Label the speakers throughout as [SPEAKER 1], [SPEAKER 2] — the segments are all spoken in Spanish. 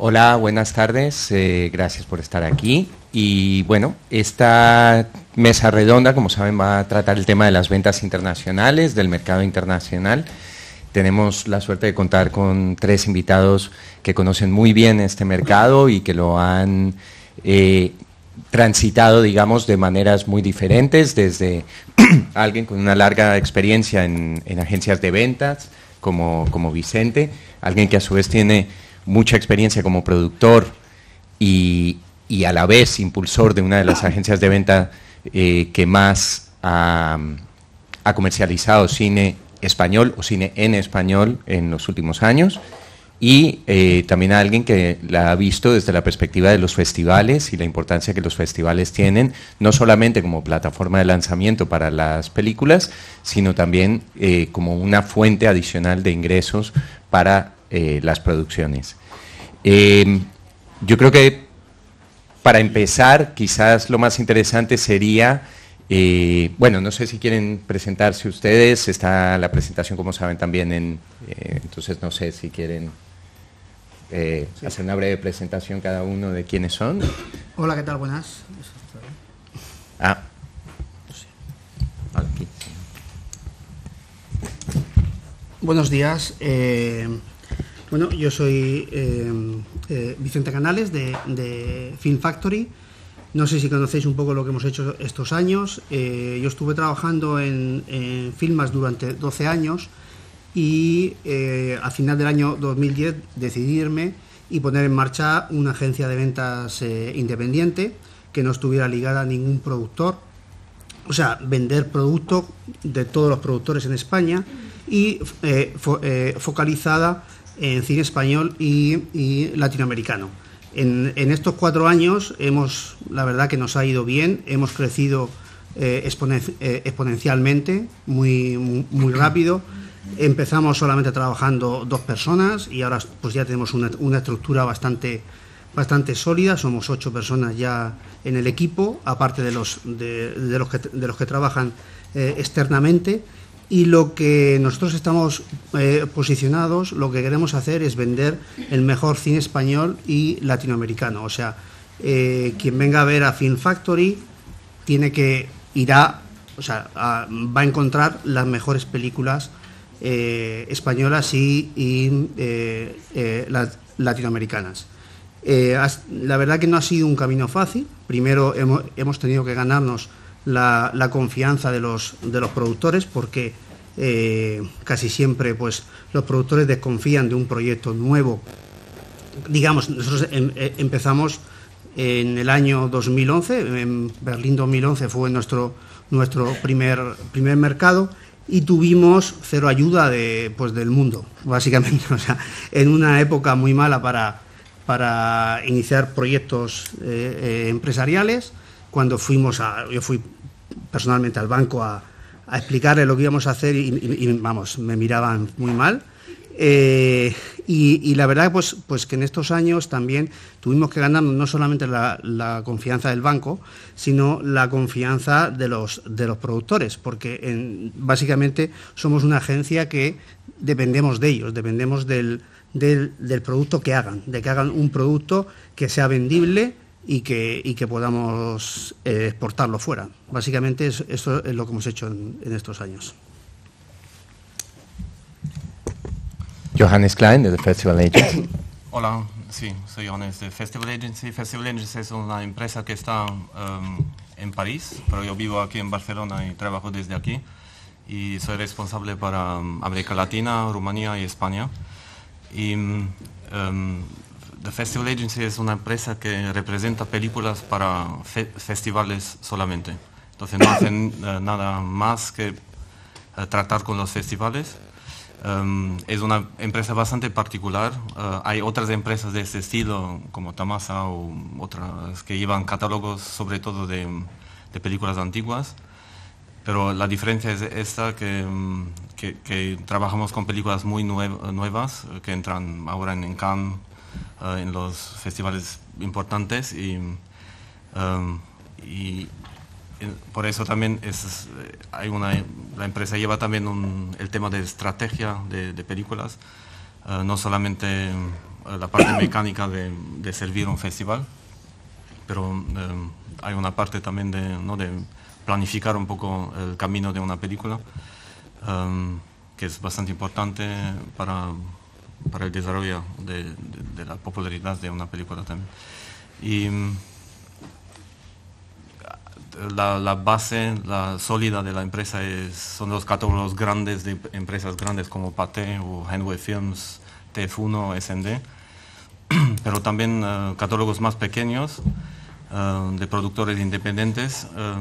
[SPEAKER 1] Hola, buenas tardes. Eh, gracias por estar aquí. Y bueno, esta mesa redonda, como saben, va a tratar el tema de las ventas internacionales, del mercado internacional. Tenemos la suerte de contar con tres invitados que conocen muy bien este mercado y que lo han eh, transitado, digamos, de maneras muy diferentes, desde alguien con una larga experiencia en, agencias de ventas, como, como Vicente, alguien que a su vez tiene mucha experiencia como productor y, a la vez impulsor de una de las agencias de venta eh, que más ha, comercializado cine español o cine en español en los últimos años. Y eh, también alguien que la ha visto desde la perspectiva de los festivales y la importancia que los festivales tienen, no solamente como plataforma de lanzamiento para las películas, sino también eh, como una fuente adicional de ingresos para las producciones. Em, yo creo que para empezar, quizás lo más interesante sería, eh, bueno, no sé si quieren presentarse ustedes, está la presentación, como saben, también en, eh, entonces no sé si quieren eh, hacer una breve presentación cada uno de quiénes son.
[SPEAKER 2] Hola, ¿qué tal? Buenas. Ah. Buenos días. Bueno, yo soy eh, eh, Vicente Canales de, Film Factory. No sé si conocéis un poco lo que hemos hecho estos años. Eh, yo estuve trabajando en, Filmas durante 12 años y al final del año 2010 decidirme y poner en marcha una agencia de ventas independiente que no estuviera ligada a ningún productor. O sea, vender producto de todos los productores en España y focalizada en eh, cine español y, latinoamericano. En, estos cuatro años hemos, la verdad que nos ha ido bien, hemos crecido eh, eh, exponencialmente, muy, muy, rápido. Empezamos solamente trabajando dos personas y ahora pues ya tenemos una, estructura bastante, bastante sólida, somos ocho personas ya en el equipo, aparte de los, de, los, que, trabajan externamente y lo que nosotros estamos eh, posicionados, lo que queremos hacer es vender el mejor cine español y latinoamericano. O sea, eh, quien venga a ver a Film Factory tiene que a o va a encontrar las mejores películas eh, españolas y, latinoamericanas. la verdad que no ha sido un camino fácil. Primero hemos, hemos tenido que ganarnos la, confianza de los, de los productores porque eh, casi siempre pues, los productores desconfían de un proyecto nuevo. Digamos, nosotros em, eh, empezamos en el año 2011, en Berlín 2011 fue nuestro, primer, mercado y tuvimos cero ayuda de, pues, del mundo, básicamente. O sea, en una época muy mala para, iniciar proyectos eh, empresariales cuando fuimos a, yo fui personalmente al banco a, a explicarle lo que íbamos a hacer y, vamos, me miraban muy mal. Eh, y, la verdad, pues, pues que en estos años también tuvimos que ganar no solamente la, confianza del banco, sino la confianza de los, productores, porque básicamente somos una agencia que dependemos de ellos, dependemos del producto que hagan, de que hagan un producto que sea vendible y que, y que podamos eh, exportarlo fuera. Básicamente eso esto es lo que hemos hecho en, estos años.
[SPEAKER 1] Johannes Klein, de Festival Agency.
[SPEAKER 3] Hola, sí, soy Johannes de Festival Agency. Festival Agency es una empresa que está em, en París, pero yo vivo aquí en Barcelona y trabajo desde aquí. Y soy responsable para em, América Latina, Rumanía y España. Y em, The Festival Agency es una empresa que representa películas para festivales solamente. Entonces no hacen eh, nada más que eh, tratar con los festivales. Em, es una empresa bastante particular. Eh, hay otras empresas de este estilo, como Tamasa o otras, que llevan catálogos sobre todo de, películas antiguas. Pero la diferencia es esta, que, em, trabajamos con películas muy nuevas, que entran ahora en Cannes eh, en los festivales importantes y, em, por eso también es, eh, hay una, la empresa lleva también el tema de estrategia de, películas, eh, no solamente la parte mecánica de, servir un festival, pero em, hay una parte también de, ¿no? de, planificar un poco el camino de una película, em, que es bastante importante para para el desarrollo de, la popularidad de una película también. Y mm, la, base, la sólida de la empresa es, son los catálogos grandes de empresas grandes como Pate o henway Films, TF1, SND, pero también eh, catálogos más pequeños eh, de productores independientes. Eh,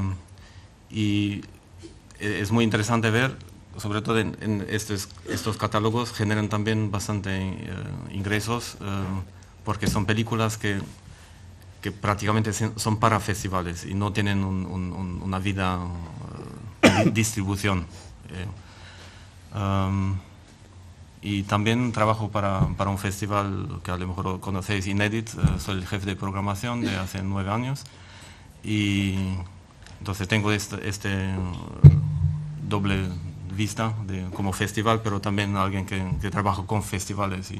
[SPEAKER 3] y es muy interesante ver sobre todo en, estos, estos, catálogos, generan también bastante eh, ingresos eh, porque son películas que, que, prácticamente son para festivales y no tienen una vida eh, de distribución. Um, y también trabajo para, un festival que a lo mejor conocéis, Inedit, soy el jefe de programación de hace nueve años y entonces tengo este, este doble vista de, como festival, pero también alguien que, trabaja con festivales y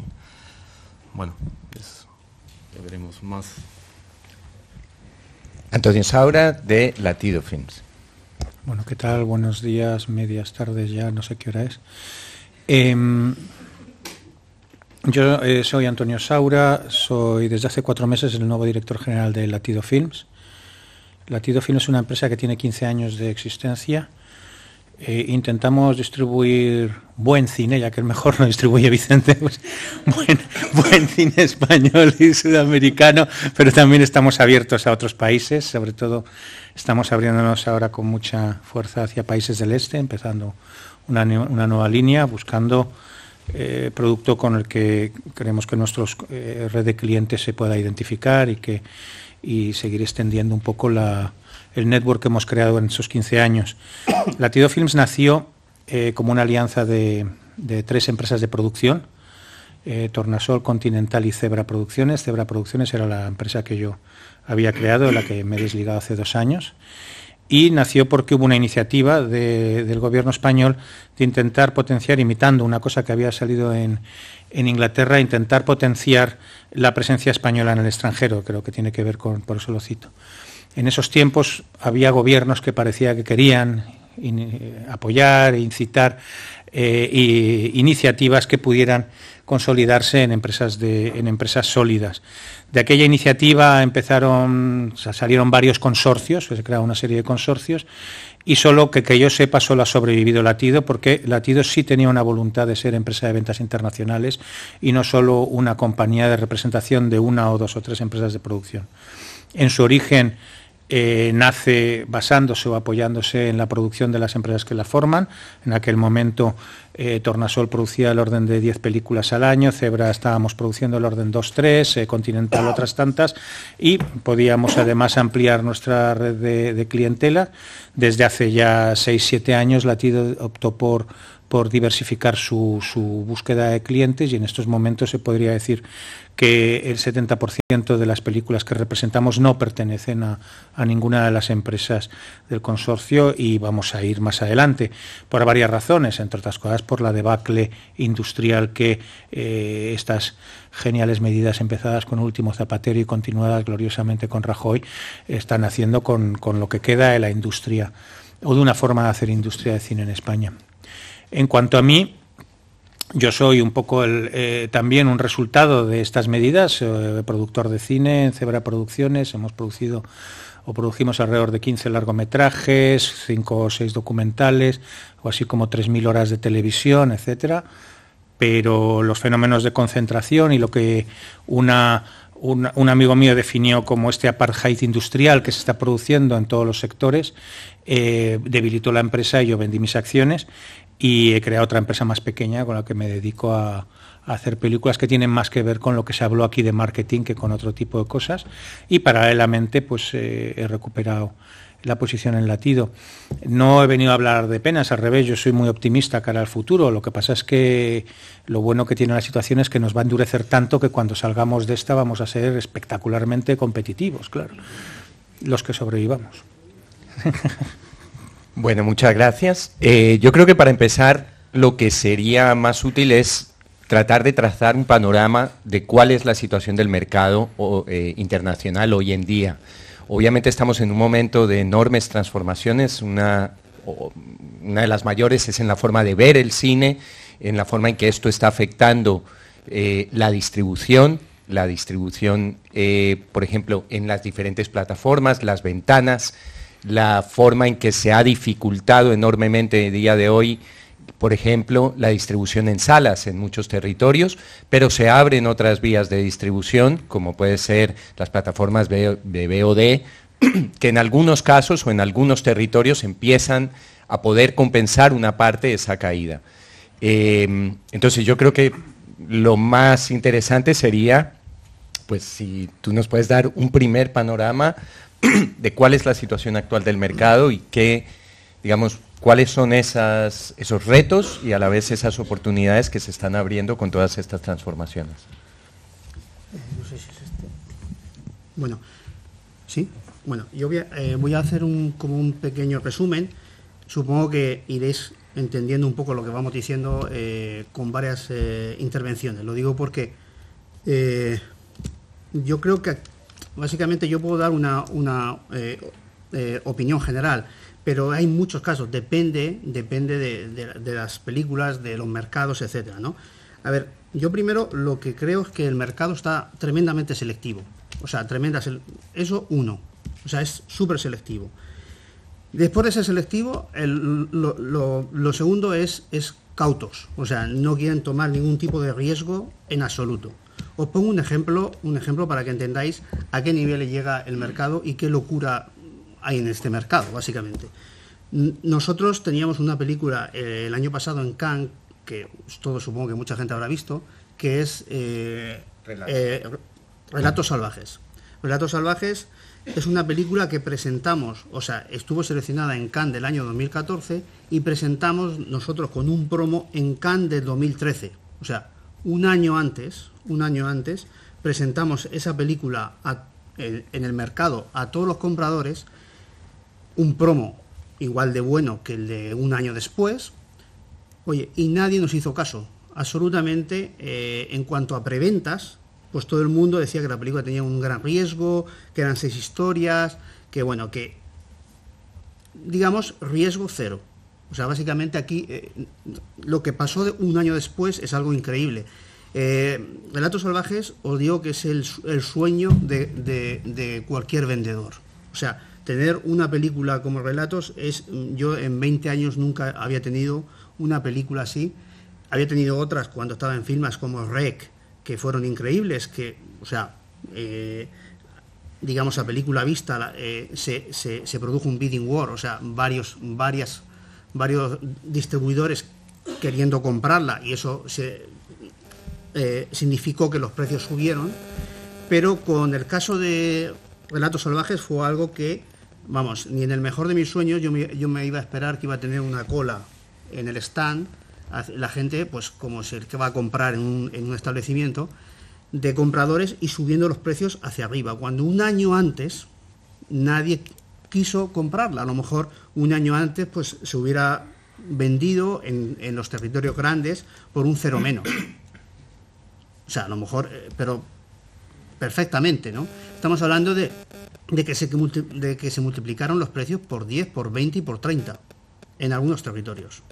[SPEAKER 3] bueno, veremos más.
[SPEAKER 1] Antonio Saura de Latido Films.
[SPEAKER 4] Bueno, ¿qué tal? Buenos días, medias tardes ya, no sé qué hora es. Em, yo eh, soy Antonio Saura, soy desde hace cuatro meses el nuevo director general de Latido Films. Latido Films es una empresa que tiene 15 años de existencia eh, intentamos distribuir buen cine, ya que el mejor lo distribuye Vicente, pues, buen, cine español y sudamericano, pero también estamos abiertos a otros países, sobre todo estamos abriéndonos ahora con mucha fuerza hacia países del este, empezando una, nueva línea, buscando eh, producto con el que creemos que nuestra eh, red de clientes se pueda identificar y que y seguir extendiendo un poco la, el network que hemos creado en esos 15 años. Latido Films nació eh, como una alianza de, tres empresas de producción, eh, Tornasol, Continental y Zebra Producciones. Zebra Producciones era la empresa que yo había creado, la que me he desligado hace dos años. Y nació porque hubo una iniciativa del gobierno español de intentar potenciar, imitando una cosa que había salido en, en Inglaterra, intentar potenciar la presencia española en el extranjero. Creo que tiene que ver con, por eso lo cito. En esos tiempos había gobiernos que parecía que querían apoyar e incitar eh, iniciativas que pudieran consolidarse en empresas, en empresas sólidas. De aquella iniciativa empezaron, salieron varios consorcios, se crearon una serie de consorcios, y solo que, que yo sepa, solo ha sobrevivido Latido, porque Latido sí tenía una voluntad de ser empresa de ventas internacionales y no solo una compañía de representación de una o dos o tres empresas de producción. En su origen, eh, nace basándose o apoyándose en la producción de las empresas que la forman. En aquel momento eh, Tornasol producía el orden de 10 películas al año, Zebra estábamos produciendo el orden 2-3, eh, Continental otras tantas, y podíamos además ampliar nuestra red de, clientela. Desde hace ya 6-7 años Latido optó por por diversificar su, su, búsqueda de clientes y en estos momentos se podría decir que el 70% de las películas que representamos no pertenecen a, ninguna de las empresas del consorcio y vamos a ir más adelante por varias razones, entre otras cosas por la debacle industrial que eh, estas geniales medidas empezadas con último Zapatero y continuadas gloriosamente con Rajoy están haciendo con, con lo que queda de la industria o de una forma de hacer industria de cine en España. En cuanto a mí, yo soy un poco eh, también un resultado de estas medidas, eh, productor de cine en Cebra Producciones, hemos producido o produjimos alrededor de 15 largometrajes, 5 o 6 documentales, o así como 3.000 horas de televisión, etc. Pero los fenómenos de concentración y lo que un, amigo mío definió como este apartheid industrial que se está produciendo en todos los sectores, eh, debilitó la empresa y yo vendí mis acciones y he creado otra empresa más pequeña con la que me dedico a, hacer películas que tienen más que ver con lo que se habló aquí de marketing que con otro tipo de cosas y paralelamente pues eh, he recuperado la posición en latido. No he venido a hablar de penas, al revés, yo soy muy optimista cara al futuro. Lo que pasa es que lo bueno que tiene la situación es que nos va a endurecer tanto que cuando salgamos de esta vamos a ser espectacularmente competitivos, claro, los que sobrevivamos.
[SPEAKER 1] Bueno, muchas gracias. Eh, yo creo que para empezar, lo que sería más útil es tratar de trazar un panorama de cuál es la situación del mercado eh, internacional hoy en día. Obviamente estamos en un momento de enormes transformaciones, una, de las mayores es en la forma de ver el cine, en la forma en que esto está afectando eh, la distribución, la distribución, por ejemplo, en las diferentes plataformas, las ventanas, la forma en que se ha dificultado enormemente el día de hoy, por ejemplo, la distribución en salas en muchos territorios, pero se abren otras vías de distribución, como puede ser las plataformas de VOD, que en algunos casos o en algunos territorios empiezan a poder compensar una parte de esa caída. Em, entonces yo creo que lo más interesante sería, pues si tú nos puedes dar un primer panorama de cuál es la situación actual del mercado y qué, digamos, cuáles son esas, esos retos y a la vez esas oportunidades que se están abriendo con todas estas transformaciones.
[SPEAKER 2] Este. Bueno, sí, bueno, yo eh, voy a, hacer un, como un pequeño resumen. Supongo que iréis entendiendo un poco lo que vamos diciendo eh, con varias eh, intervenciones. Lo digo porque yo creo que Básicamente yo puedo dar una, eh, eh, opinión general, pero hay muchos casos, depende, depende de, las películas, de los mercados, etcétera, ¿no? A ver, yo primero lo que creo es que el mercado está tremendamente selectivo. O sea, tremenda. Eso uno. O sea, es súper selectivo. Después de ser selectivo, lo, lo, segundo es, es cautos. O sea, no quieren tomar ningún tipo de riesgo en absoluto. Os pongo un ejemplo, un ejemplo para que entendáis a qué nivel llega el mercado y qué locura hay en este mercado, básicamente. Nosotros teníamos una película eh, el año pasado en Cannes, que todo supongo que mucha gente habrá visto, que es eh, eh, Relatos Salvajes. Relatos Salvajes es una película que presentamos, o sea, estuvo seleccionada en Cannes del año 2014 y presentamos nosotros con un promo en Cannes del 2013. O sea, un año antes, un año antes, presentamos esa película en, el mercado a todos los compradores, un promo igual de bueno que el de un año después, oye, y nadie nos hizo caso, absolutamente, eh, en cuanto a preventas, pues todo el mundo decía que la película tenía un gran riesgo, que eran seis historias, que bueno, que digamos riesgo cero. O sea, básicamente aquí eh, lo que pasó de un año después es algo increíble. Eh, Relatos Salvajes os digo que es el, sueño de, cualquier vendedor. O sea, tener una película como Relatos es, yo en 20 años nunca había tenido una película así. Había tenido otras cuando estaba en filmas como Rec, que fueron increíbles, que, o sea, eh, digamos a película vista, se, produjo un bidding war, o sea, varios, varias varios distribuidores queriendo comprarla y eso eh, significó que los precios subieron, pero con el caso de Relatos Salvajes fue algo que, vamos, ni en el mejor de mis sueños yo me, iba a esperar que iba a tener una cola en el stand, la gente, pues como es el que va a comprar en un, en un establecimiento, de compradores y subiendo los precios hacia arriba, cuando un año antes nadie quiso comprarla. A lo mejor un año antes pues, se hubiera vendido en, en los territorios grandes por un cero menos. O sea, a lo mejor, eh, pero perfectamente, ¿no? Estamos hablando de, de, que se, de que se multiplicaron los precios por 10, por 20 y por 30 en algunos territorios.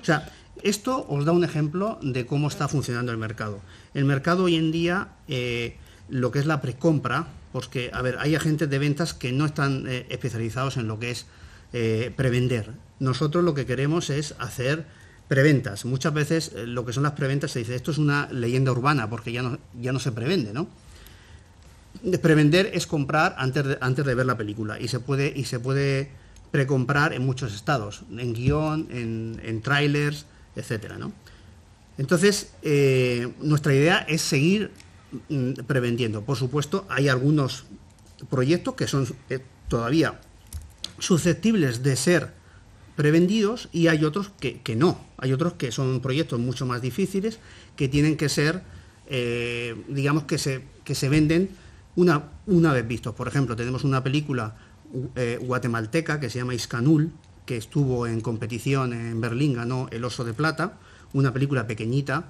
[SPEAKER 2] O sea, esto os da un ejemplo de cómo está funcionando el mercado. El mercado hoy en día, eh, lo que es la precompra, porque, a ver, hay agentes de ventas que no están eh, especializados en lo que es eh, prevender. Nosotros lo que queremos es hacer preventas. Muchas veces eh, lo que son las preventas se dice, esto es una leyenda urbana, porque ya no, ya no se prevende, ¿no? Prevender es comprar antes de, antes de ver la película y se puede, y se puede precomprar en muchos estados, en guión, en, trailers, etcétera, Entonces, nuestra idea es seguir Mm, prevendiendo. Por supuesto, hay algunos proyectos que son eh, todavía susceptibles de ser prevendidos y hay otros que, no. Hay otros que son proyectos mucho más difíciles que tienen que ser, eh, digamos, que se, que se venden una, una vez vistos. Por ejemplo, tenemos una película eh, guatemalteca que se llama Iscanul, que estuvo en competición en Berlín, ganó El Oso de Plata, una película pequeñita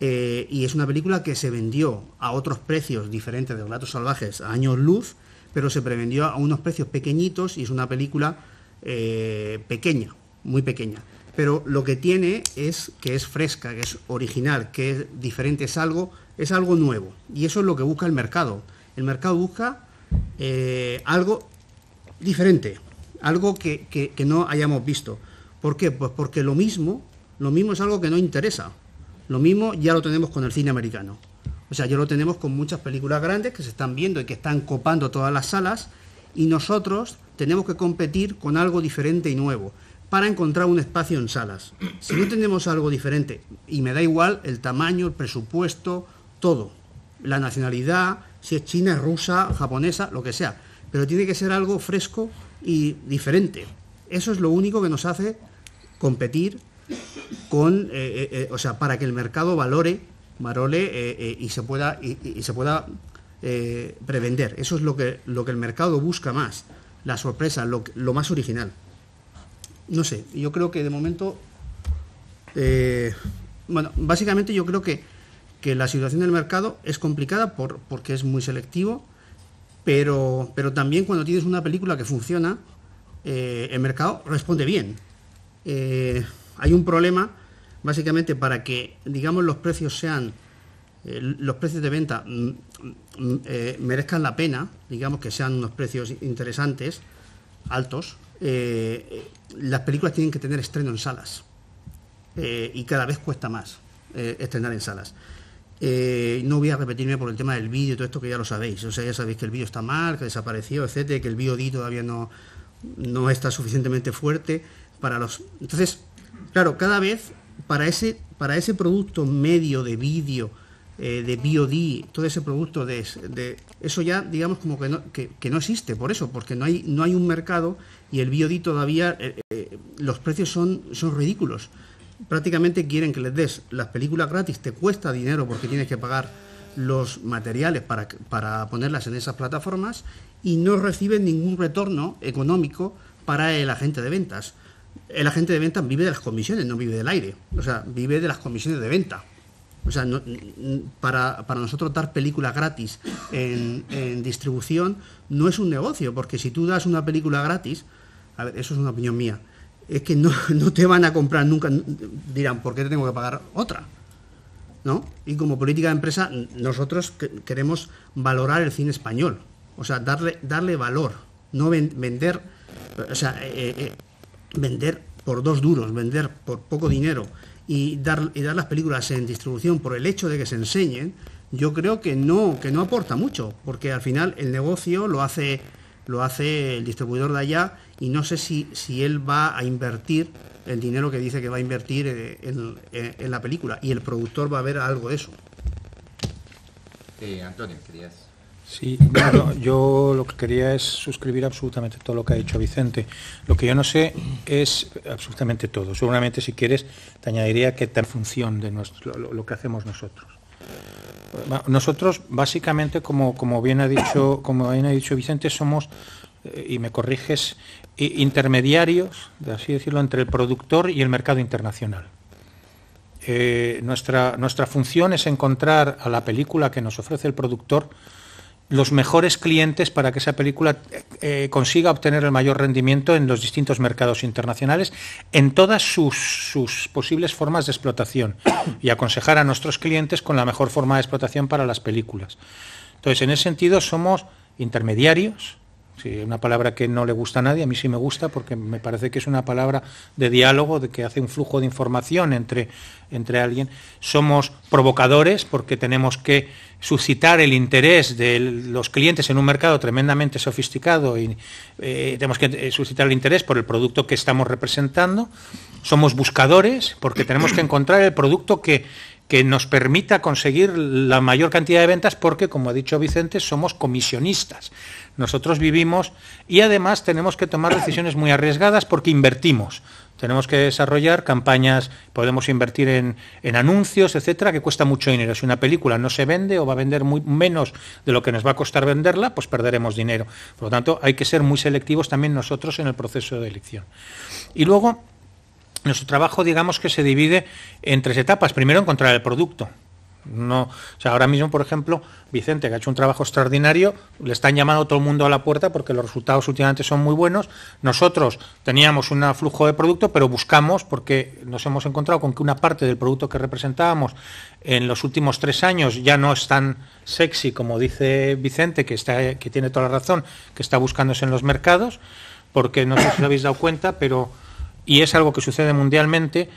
[SPEAKER 2] eh, y es una película que se vendió a otros precios diferentes de Relatos Salvajes a años luz, pero se prevendió a unos precios pequeñitos y es una película eh, pequeña, muy pequeña. Pero lo que tiene es que es fresca, que es original, que es diferente, es algo, es algo nuevo. Y eso es lo que busca el mercado. El mercado busca eh, algo diferente, algo que, no hayamos visto. ¿Por qué? Pues porque lo mismo, lo mismo es algo que no interesa. Lo mismo ya lo tenemos con el cine americano. O sea, ya lo tenemos con muchas películas grandes que se están viendo y que están copando todas las salas y nosotros tenemos que competir con algo diferente y nuevo para encontrar un espacio en salas. Si no tenemos algo diferente, y me da igual el tamaño, el presupuesto, todo, la nacionalidad, si es china, rusa, japonesa, lo que sea, pero tiene que ser algo fresco y diferente. Eso es lo único que nos hace competir con, eh, eh, eh, o sea, para que el mercado valore, marole y se pueda, y, se pueda prevender. Eso es lo que, lo que el mercado busca más, la sorpresa, lo, más original. No sé, yo creo que de momento, bueno, básicamente yo creo que, que la situación del mercado es complicada por, porque es muy selectivo, pero, pero también cuando tienes una película que funciona, el mercado responde bien. Eh, hay un problema básicamente para que, digamos, los precios sean, eh, los precios de venta mm, mm, eh, merezcan la pena, digamos que sean unos precios interesantes, altos, eh, las películas tienen que tener estreno en salas y cada vez cuesta más estrenar en salas. no voy a repetirme por el tema del vídeo y todo esto que ya lo sabéis. O sea, ya sabéis que el vídeo está mal, que desapareció, etcétera, que el vídeo todavía no, no está suficientemente fuerte para los. Entonces, Claro, cada vez para ese, producto medio de vídeo, eh, de BioD, todo ese producto de, eso ya digamos como que no, existe por eso, porque no hay, no hay un mercado y el BioD todavía eh, eh, los precios son, son ridículos. Prácticamente quieren que les des las películas gratis, te cuesta dinero porque tienes que pagar los materiales para, para ponerlas en esas plataformas y no reciben ningún retorno económico para el agente de ventas el agente de venta vive de las comisiones, no vive del aire. O sea, vive de las comisiones de venta. O sea, para, nosotros dar películas gratis en, distribución no es un negocio, porque si tú das una película gratis, a ver, eso es una opinión mía, es que no, te van a comprar nunca, dirán, ¿por qué te tengo que pagar otra? ¿No? Y como política de empresa, nosotros queremos valorar el cine español, o sea, darle, darle valor, no vender, o sea, eh, eh, vender por dos duros, vender por poco dinero y dar, dar las películas en distribución por el hecho de que se enseñen, yo creo que no, que no aporta mucho, porque al final el negocio lo hace, lo hace el distribuidor de allá y no sé si, si él va a invertir el dinero que dice que va a invertir eh, eh, en, la película y el productor va a ver algo de eso.
[SPEAKER 1] Eh, Antonio, querías
[SPEAKER 4] Sí, bueno, yo lo que quería es suscribir absolutamente todo lo que ha dicho Vicente. Lo que yo no sé es absolutamente todo. Seguramente, si quieres, te añadiría que tal función de nuestro, lo, que hacemos nosotros. Nosotros, básicamente, como, bien, ha dicho, como bien ha dicho Vicente, somos, eh, y me corriges, intermediarios, de así decirlo, entre el productor y el mercado internacional. Eh, nuestra, nuestra función es encontrar a la película que nos ofrece el productor los mejores clientes para que esa película eh, eh, consiga obtener el mayor rendimiento en los distintos mercados internacionales, en todas sus, sus, posibles formas de explotación y aconsejar a nuestros clientes con la mejor forma de explotación para las películas. Entonces, en ese sentido, somos intermediarios, Sí, una palabra que no le gusta a nadie, a mí sí me gusta porque me parece que es una palabra de diálogo, de que hace un flujo de información entre, entre alguien. Somos provocadores porque tenemos que suscitar el interés de los clientes en un mercado tremendamente sofisticado y eh, tenemos que eh, suscitar el interés por el producto que estamos representando. Somos buscadores porque tenemos que encontrar el producto que que nos permita conseguir la mayor cantidad de ventas porque, como ha dicho Vicente, somos comisionistas. Nosotros vivimos y además tenemos que tomar decisiones muy arriesgadas porque invertimos. Tenemos que desarrollar campañas, podemos invertir en, anuncios, etcétera, que cuesta mucho dinero. Si una película no se vende o va a vender muy, menos de lo que nos va a costar venderla, pues perderemos dinero. Por lo tanto, hay que ser muy selectivos también nosotros en el proceso de elección. Y luego, nuestro trabajo, digamos que se divide en tres etapas. Primero, encontrar el producto. No, o sea, ahora mismo, por ejemplo, Vicente, que ha hecho un trabajo extraordinario, le están llamando a todo el mundo a la puerta porque los resultados últimamente son muy buenos. Nosotros teníamos un flujo de producto, pero buscamos, porque nos hemos encontrado con que una parte del producto que representábamos en los últimos tres años ya no es tan sexy como dice Vicente, que, está, que tiene toda la razón, que está buscándose en los mercados, porque no sé si lo habéis dado cuenta, pero y es algo que sucede mundialmente.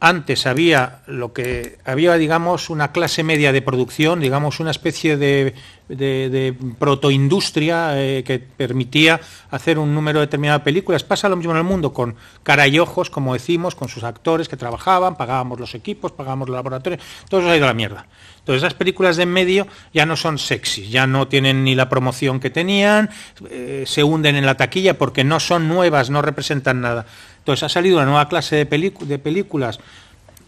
[SPEAKER 4] Antes había lo que había, digamos, una clase media de producción, digamos, una especie de, de, protoindustria eh, que permitía hacer un número determinado de películas. Pasa lo mismo en el mundo con cara y ojos, como decimos, con sus actores que trabajaban, pagábamos los equipos, pagábamos los laboratorios, todo eso ha ido a la mierda. Entonces las películas de en medio ya no son sexy, ya no tienen ni la promoción que tenían, eh, se hunden en la taquilla porque no son nuevas, no representan nada. Entonces ha salido una nueva clase de, películas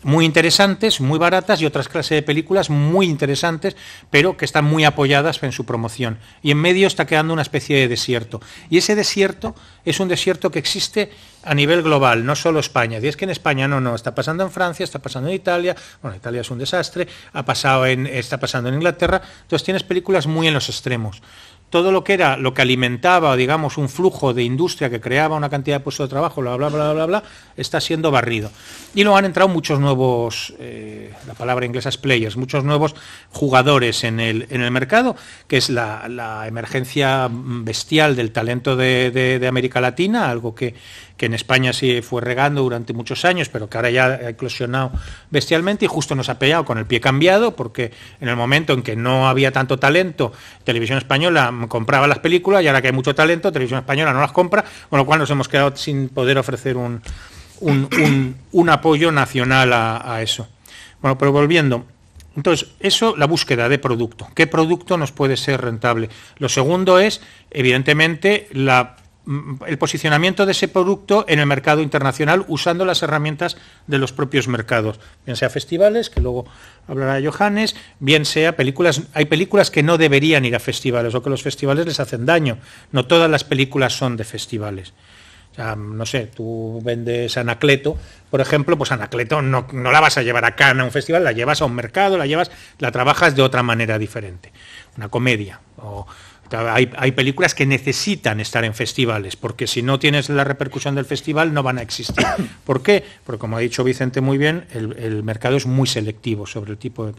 [SPEAKER 4] muy interesantes, muy baratas y otras clases de películas muy interesantes, pero que están muy apoyadas en su promoción. Y en medio está quedando una especie de desierto. Y ese desierto es un desierto que existe a nivel global, no solo España. Y es que en España no, no, está pasando en Francia, está pasando en Italia, bueno, Italia es un desastre, ha pasado en, está pasando en Inglaterra, entonces tienes películas muy en los extremos todo lo que era lo que alimentaba, digamos, un flujo de industria que creaba una cantidad de puestos de trabajo, bla, bla, bla, bla, bla, está siendo barrido. Y luego han entrado muchos nuevos, eh, la palabra inglesa es players, muchos nuevos jugadores en el, en el mercado, que es la, emergencia bestial del talento de, América Latina, algo que, que en España sí fue regando durante muchos años, pero que ahora ya ha eclosionado bestialmente y justo nos ha pegado con el pie cambiado, porque en el momento en que no había tanto talento, Televisión Española compraba las películas y ahora que hay mucho talento, Televisión Española no las compra, con lo cual nos hemos quedado sin poder ofrecer un, un, apoyo nacional a eso. Bueno, pero volviendo, entonces, eso, la búsqueda de producto. ¿Qué producto nos puede ser rentable? Lo segundo es, evidentemente, la Mm, el posicionamiento de ese producto en el mercado internacional usando las herramientas de los propios mercados, bien sea festivales, que luego hablará Johannes, bien sea películas, hay películas que no deberían ir a festivales o que los festivales les hacen daño, no todas las películas son de festivales. no sé, tú vendes Anacleto, por ejemplo, pues Anacleto no, la vas a llevar a Cannes a un festival, la llevas a un mercado, la llevas, la trabajas de otra manera diferente, una comedia o hay, películas que necesitan estar en festivales, porque si no tienes la repercusión del festival no van a existir. ¿Por qué? Porque como ha dicho Vicente muy bien, el, mercado es muy selectivo sobre el tipo de...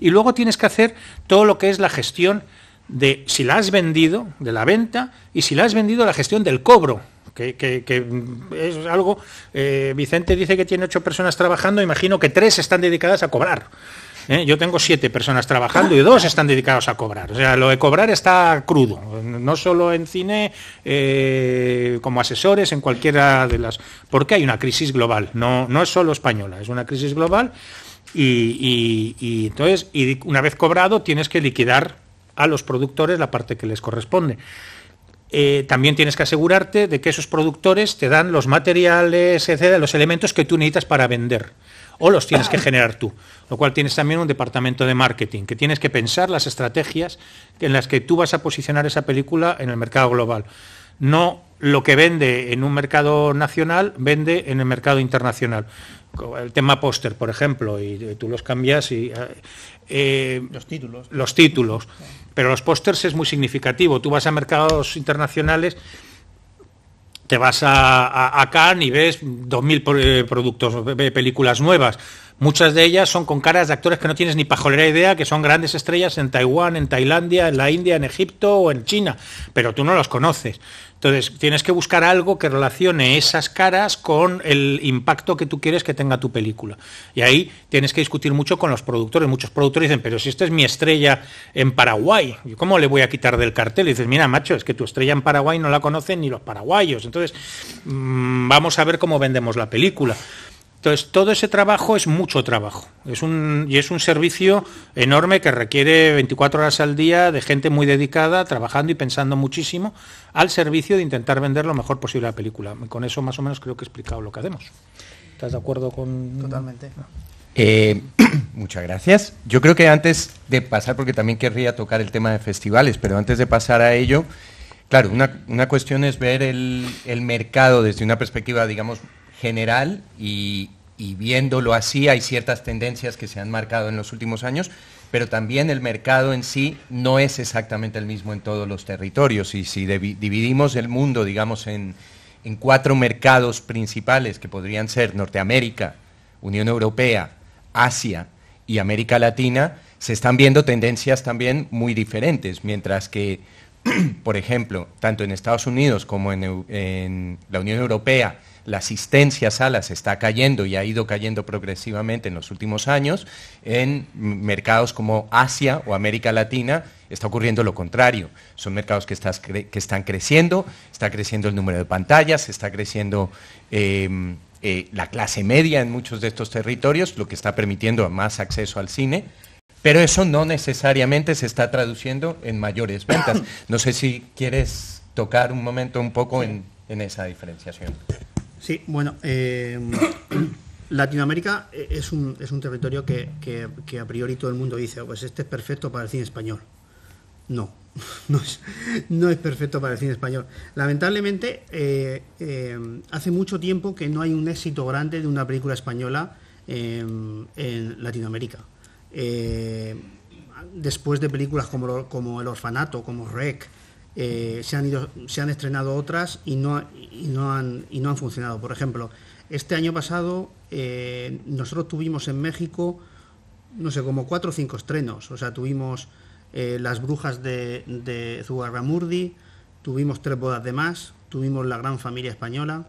[SPEAKER 4] Y luego tienes que hacer todo lo que es la gestión de si la has vendido, de la venta, y si la has vendido, la gestión del cobro. Que, es algo, eh, Vicente dice que tiene ocho personas trabajando, imagino que tres están dedicadas a cobrar. ¿eh? Yo tengo siete personas trabajando y dos están dedicados a cobrar. O sea, lo de cobrar está crudo, no solo en cine, eh, como asesores, en cualquiera de las... Porque hay una crisis global, no, no es solo española, es una crisis global. Y, entonces, y una vez cobrado, tienes que liquidar a los productores la parte que les corresponde. Eh, también tienes que asegurarte de que esos productores te dan los materiales, etc., los elementos que tú necesitas para vender. O los tienes que generar tú. Lo cual tienes también un departamento de marketing, que tienes que pensar las estrategias en las que tú vas a posicionar esa película en el mercado global. No lo que vende en un mercado nacional vende en el mercado internacional. El tema póster, por ejemplo, y tú los cambias y... Eh, eh, los títulos. Los títulos. Pero los pósters es muy significativo. Tú vas a mercados internacionales, te vas a, Cannes y ves 2.000 eh, productos, películas nuevas. Muchas de ellas son con caras de actores que no tienes ni pajolera idea, que son grandes estrellas en Taiwán, en Tailandia, en la India, en Egipto o en China, pero tú no los conoces. Entonces, tienes que buscar algo que relacione esas caras con el impacto que tú quieres que tenga tu película. Y ahí tienes que discutir mucho con los productores. Muchos productores dicen, pero si esta es mi estrella en Paraguay, ¿cómo le voy a quitar del cartel? Y dices, mira, macho, es que tu estrella en Paraguay no la conocen ni los paraguayos. Entonces, mm, vamos a ver cómo vendemos la película. Entonces, todo ese trabajo es mucho trabajo. Es un, y es un servicio enorme que requiere 24 horas al día de gente muy dedicada, trabajando y pensando muchísimo al servicio de intentar vender lo mejor posible la película. con eso más o menos creo que he explicado lo que hacemos. ¿Estás de acuerdo con...? Totalmente.
[SPEAKER 1] Eh, muchas gracias. Yo creo que antes de pasar, porque también querría tocar el tema de festivales, pero antes de pasar a ello, claro, una, cuestión es ver el, el mercado desde una perspectiva, digamos, general y, viéndolo así hay ciertas tendencias que se han marcado en los últimos años, pero también el mercado en sí no es exactamente el mismo en todos los territorios. Y si dividimos el mundo, digamos, en, en cuatro mercados principales que podrían ser Norteamérica, Unión Europea, Asia y América Latina, se están viendo tendencias también muy diferentes, mientras que por ejemplo, tanto en Estados Unidos como en, la Unión Europea, la asistencia a salas está cayendo y ha ido cayendo progresivamente en los últimos años. En mercados como Asia o América Latina está ocurriendo lo contrario. Son mercados que, están creciendo, está creciendo el número de pantallas, está creciendo... Em, eh, la clase media en muchos de estos territorios, lo que está permitiendo más acceso al cine. Pero eso no necesariamente se está traduciendo en mayores ventas. No sé si quieres tocar un momento un poco en, esa diferenciación.
[SPEAKER 2] Sí, bueno, eh, Latinoamérica es un, es un territorio que, a priori todo el mundo dice, oh, pues este es perfecto para el cine español. No, no es, perfecto para el cine español. Lamentablemente, eh, eh, hace mucho tiempo que no hay un éxito grande de una película española en Latinoamérica. Eh, después de películas como, como El Orfanato, como Rec, eh, se, han se han estrenado otras y no, y no, han, funcionado. Por ejemplo, este año pasado eh, nosotros tuvimos en México, no sé, como cuatro o cinco estrenos. O sea, tuvimos Las Brujas de, de Zugarramurdi, tuvimos Tres Bodas de Más, tuvimos La Gran Familia Española,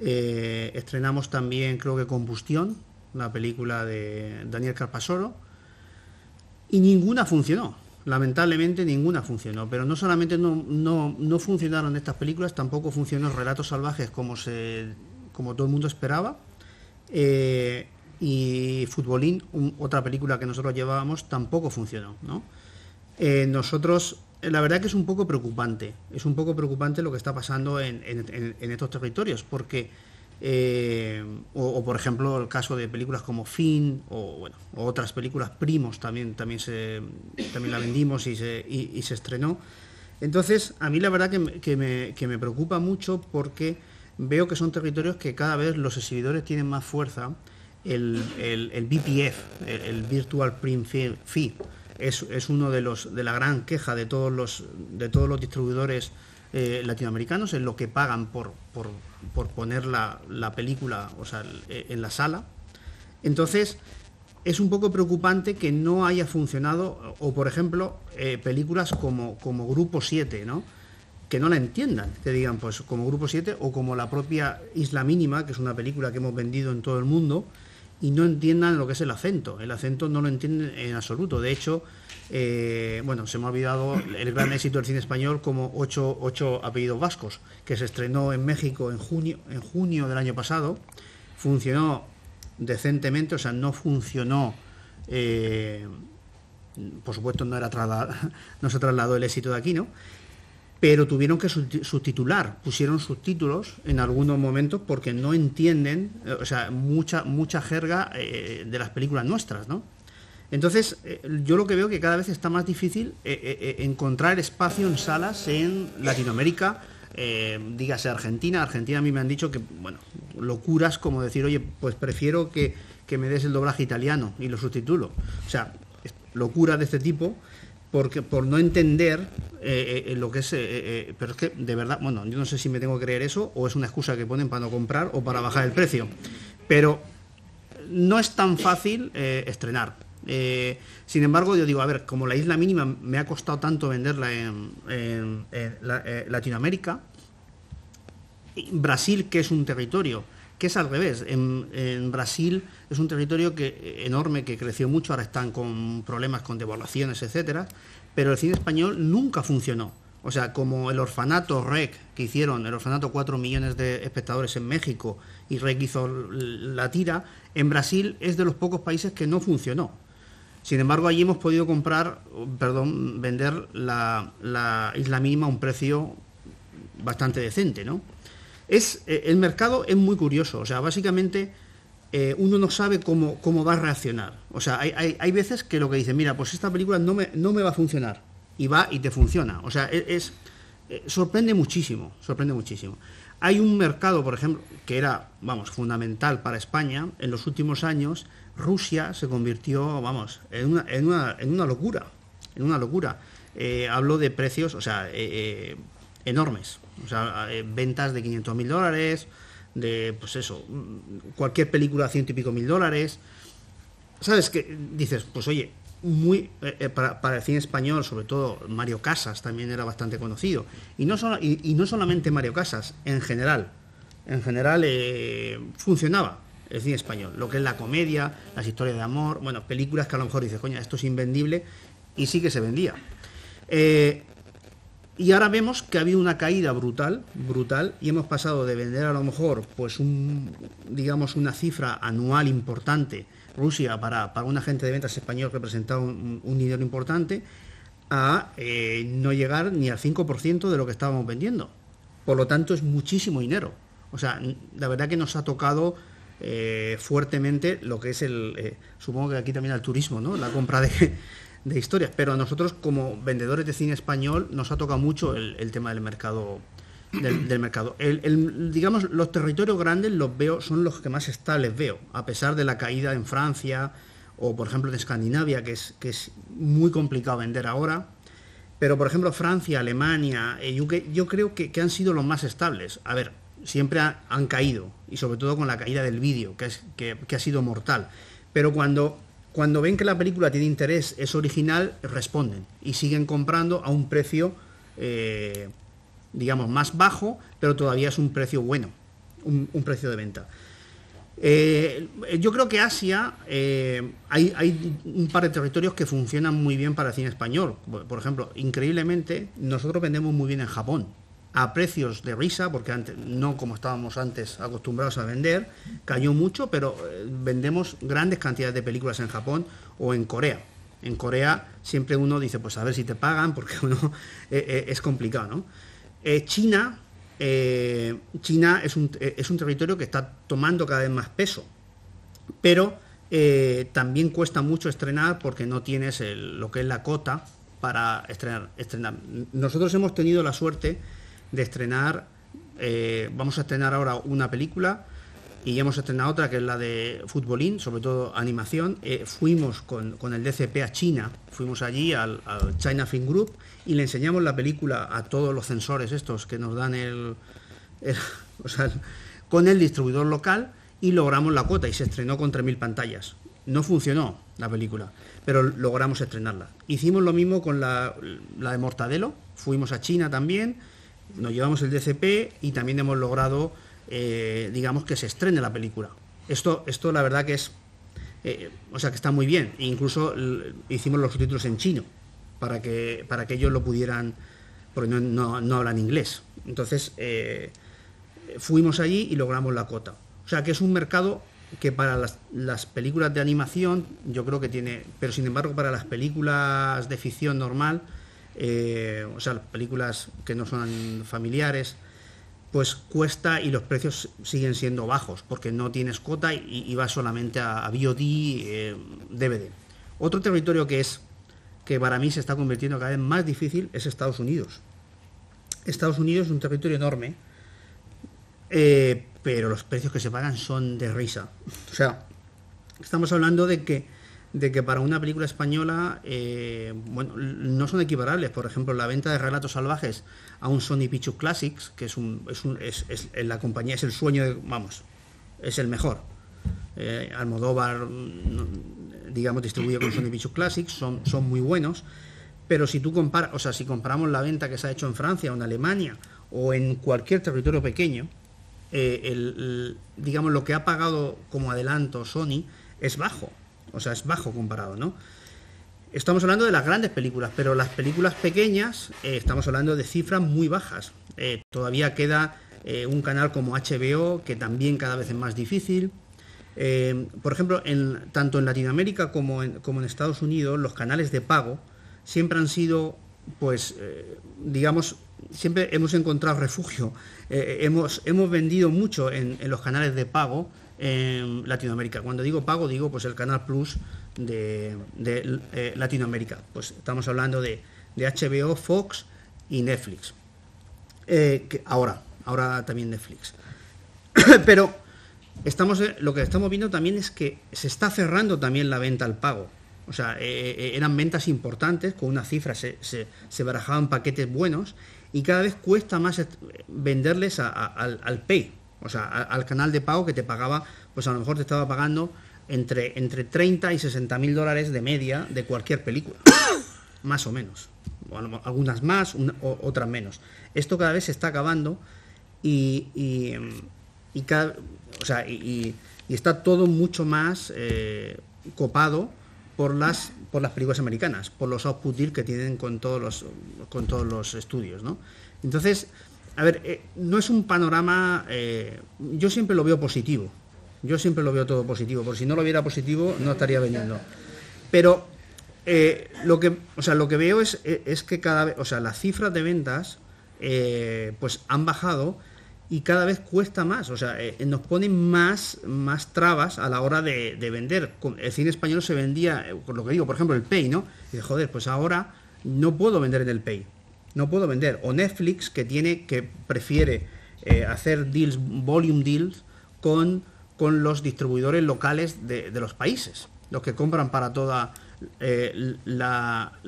[SPEAKER 2] estrenamos también, creo que Combustión, la película de Daniel Carpasoro y ninguna funcionó. Lamentablemente ninguna funcionó, pero no solamente no, no, funcionaron estas películas, tampoco funcionó Relatos Salvajes como, se, como todo el mundo esperaba. Eh, y Futbolín, otra película que nosotros llevábamos, tampoco funcionó. Eh, nosotros, eh, la verdad que es un poco preocupante, es un poco preocupante lo que está pasando en estos territorios, porque eh, o, por ejemplo el caso de películas como Fin o otras películas primos también también se también la vendimos y se, estrenó entonces a mí la verdad que, me, preocupa mucho porque veo que son territorios que cada vez los exhibidores tienen más fuerza el, el, el BPF el, Virtual Print Fee es, es uno de los de la gran queja de todos los de todos los distribuidores eh, latinoamericanos en lo que pagan por, por, poner la, película o eh, en la sala. Entonces, es un poco preocupante que no haya funcionado, o por ejemplo, eh, películas como, como Grupo 7, ¿no? que no la entiendan, que digan, pues como Grupo 7 o como la propia Isla Mínima, que es una película que hemos vendido en todo el mundo, y no entiendan lo que es el acento. El acento no lo entienden en absoluto. De hecho, eh, bueno, se me ha olvidado el gran éxito del cine español como ocho, apellidos vascos, que se estrenó en México en junio, en junio del año pasado, funcionó decentemente, o sea, no funcionó... Eh, por supuesto no, era ha no se trasladó el éxito de aquí, ¿no? pero tuvieron que subtitular, pusieron subtítulos en algunos momentos porque no entienden, eh, o sea, mucha, mucha jerga de las películas nuestras, ¿no? Entonces, eh, yo lo que veo que cada vez está más difícil eh, eh, encontrar espacio en salas en Latinoamérica, dígase Argentina. Argentina a mí me han dicho que, bueno, locuras como decir, oye, pues prefiero que, me des el doblaje italiano y lo sustitulo. O sea, locura de este tipo porque por no entender lo que es pero es que de verdad bueno yo no sé si me tengo que creer eso o es una excusa que ponen para no comprar o para bajar el precio pero no es tan fácil estrenar eh, sin embargo, yo digo, a ver, como la isla mínima me ha costado tanto venderla en, eh, Latinoamérica, Brasil, que es un territorio, que es al revés. En, Brasil es un territorio que, eh, enorme, que creció mucho, ahora están con problemas con devaluaciones, etcétera, pero el cine español nunca funcionó. O sea, como el orfanato REC que hicieron, el orfanato 4 millones de espectadores en México y REC hizo la tira, en Brasil es de los pocos países que no funcionó. Sin embargo, allí hemos podido comprar, perdón, vender la, isla mínima a un precio bastante decente, ¿no? Es, eh, el mercado es muy curioso, o sea, básicamente eh, uno no sabe cómo, cómo, va a reaccionar. O sea, hay, veces que lo que dicen, mira, pues esta película no me, no me va a funcionar, y va y te funciona. O sea, eh, sorprende muchísimo, sorprende muchísimo. Hay un mercado, por ejemplo, que era, vamos, fundamental para España en los últimos años, Rusia se convirtió, vamos, en una, locura, en una locura. Eh, hablo de precios, o sea, eh, eh, enormes, o sea, ventas de 500 mil dólares, de, pues eso, cualquier película a ciento y pico mil dólares. ¿Sabes que Dices, pues oye, muy para, el cine español, sobre todo Mario Casas también era bastante conocido. Y no, y, no solamente Mario Casas, en general. En general funcionaba. ...es cine español, lo que es la comedia, las historias de amor, bueno, películas que a lo mejor dices, coña, esto es invendible, y sí que se vendía. Eh, y ahora vemos que ha habido una caída brutal, brutal, y hemos pasado de vender a lo mejor, pues un, digamos, una cifra anual importante, Rusia, para, para un agente de ventas español representaba un, un dinero importante, a eh, no llegar ni al 5% de lo que estábamos vendiendo. Por lo tanto, es muchísimo dinero. O sea, la verdad que nos ha tocado eh, fuertemente lo que es el, eh, supongo que aquí también al turismo, ¿no? La compra de, de, historias. Pero a nosotros como vendedores de cine español nos ha tocado mucho el, tema del mercado. Del, mercado. El, digamos, los territorios grandes los veo, son los que más estables veo, a pesar de la caída en Francia o, por ejemplo, en Escandinavia, que es, que es muy complicado vender ahora. Pero, por ejemplo, Francia, Alemania, eh, yo creo que, que, han sido los más estables. A ver, siempre han caído, y sobre todo con la caída del vídeo, que, es, que, ha sido mortal. Pero cuando, cuando ven que la película tiene interés, es original, responden y siguen comprando a un precio, eh, digamos, más bajo, pero todavía es un precio bueno, un, precio de venta. Eh, yo creo que Asia eh, hay, hay, un par de territorios que funcionan muy bien para el cine español. Por ejemplo, increíblemente, nosotros vendemos muy bien en Japón a precios de risa, porque antes, no como estábamos antes acostumbrados a vender, cayó mucho, pero eh, vendemos grandes cantidades de películas en Japón o en Corea. En Corea siempre uno dice, pues a ver si te pagan, porque uno eh, eh, es complicado, ¿no? China, China es un, es un, territorio que está tomando cada vez más peso, pero también cuesta mucho estrenar porque no tienes lo que es la cota para estrenar, estrenar. Nosotros hemos tenido la suerte de estrenar, eh, vamos a estrenar ahora una película y hemos estrenado otra que es la de futbolín, sobre todo animación. Eh, fuimos con, el DCP a China, fuimos allí al, China Film Group y le enseñamos la película a todos los censores estos que nos dan el, o sea, con el distribuidor local y logramos la cuota y se estrenó con 3.000 pantallas. No funcionó la película, pero logramos estrenarla. Hicimos lo mismo con la, la de Mortadelo, fuimos a China también nos llevamos el DCP y también hemos logrado, eh, digamos, que se estrene la película. Esto, esto la verdad que es, eh, o sea, que está muy bien. E incluso hicimos los subtítulos en chino para que, para que ellos lo pudieran, porque no, no, hablan inglés. Entonces, eh, fuimos allí y logramos la cota. O sea, que es un mercado que para las, películas de animación yo creo que tiene, pero sin embargo para las películas de ficción normal eh, o sea, películas que no son familiares, pues cuesta y los precios siguen siendo bajos, porque no tienes cuota y, vas va solamente a, a DVD. Eh, Otro territorio que es, que para mí se está convirtiendo cada vez más difícil, es Estados Unidos. Estados Unidos es un territorio enorme, eh, pero los precios que se pagan son de risa. O sea, estamos hablando de que de que para una película española eh, bueno, no son equiparables. Por ejemplo, la venta de relatos salvajes a un Sony Pictures Classics, que es, un, es, un, es, la compañía, es el sueño, de, vamos, es el mejor. Eh, Almodóvar, mm, digamos, distribuye con Sony Pictures Classics, son, son muy buenos. Pero si tú comparas, o sea, si comparamos la venta que se ha hecho en Francia o en Alemania o en cualquier territorio pequeño, eh, digamos, lo que ha pagado como adelanto Sony es bajo o sea, es bajo comparado, ¿no? Estamos hablando de las grandes películas, pero las películas pequeñas eh, estamos hablando de cifras muy bajas. Eh, todavía queda eh, un canal como HBO, que también cada vez es más difícil. por ejemplo, en, tanto en Latinoamérica como en, Estados Unidos, los canales de pago siempre han sido, pues, digamos, siempre hemos encontrado refugio. hemos, vendido mucho en los canales de pago en Latinoamérica. Cuando digo pago, digo pues el Canal Plus de, eh, Latinoamérica. Pues estamos hablando de, HBO, Fox y Netflix. Eh, que ahora, ahora también Netflix. Pero estamos, eh, lo que estamos viendo también es que se está cerrando también la venta al pago. O sea, eran ventas importantes, con una cifra se, barajaban paquetes buenos y cada vez cuesta más venderles al, al Pay, o sea, al canal de pago que te pagaba, pues a lo mejor te estaba pagando entre, entre 30 y 60 mil dólares de media de cualquier película. más o menos. algunas más, otras menos. Esto cada vez se está acabando y, y, mm, está todo mucho más eh, copado por las, por las películas americanas, por los output deal que tienen con todos los, con todos los estudios. ¿no? Entonces, a ver, eh, no es un panorama, eh, yo siempre lo veo positivo, yo siempre lo veo todo positivo, porque si no lo viera positivo no estaría vendiendo. Pero eh, lo, que, o sea, lo que veo es, que cada vez, o sea, las cifras de ventas pues han bajado y cada vez cuesta más, o sea, nos ponen más, más trabas a la hora de, vender. El cine español se vendía, con lo que digo, por ejemplo, el Pay, ¿no? joder, pues ahora no puedo vender en el Pay no puedo vender. O Netflix que tiene, que prefiere eh, hacer deals, volume deals, con, con los distribuidores locales de, los países, los que compran para toda eh, la,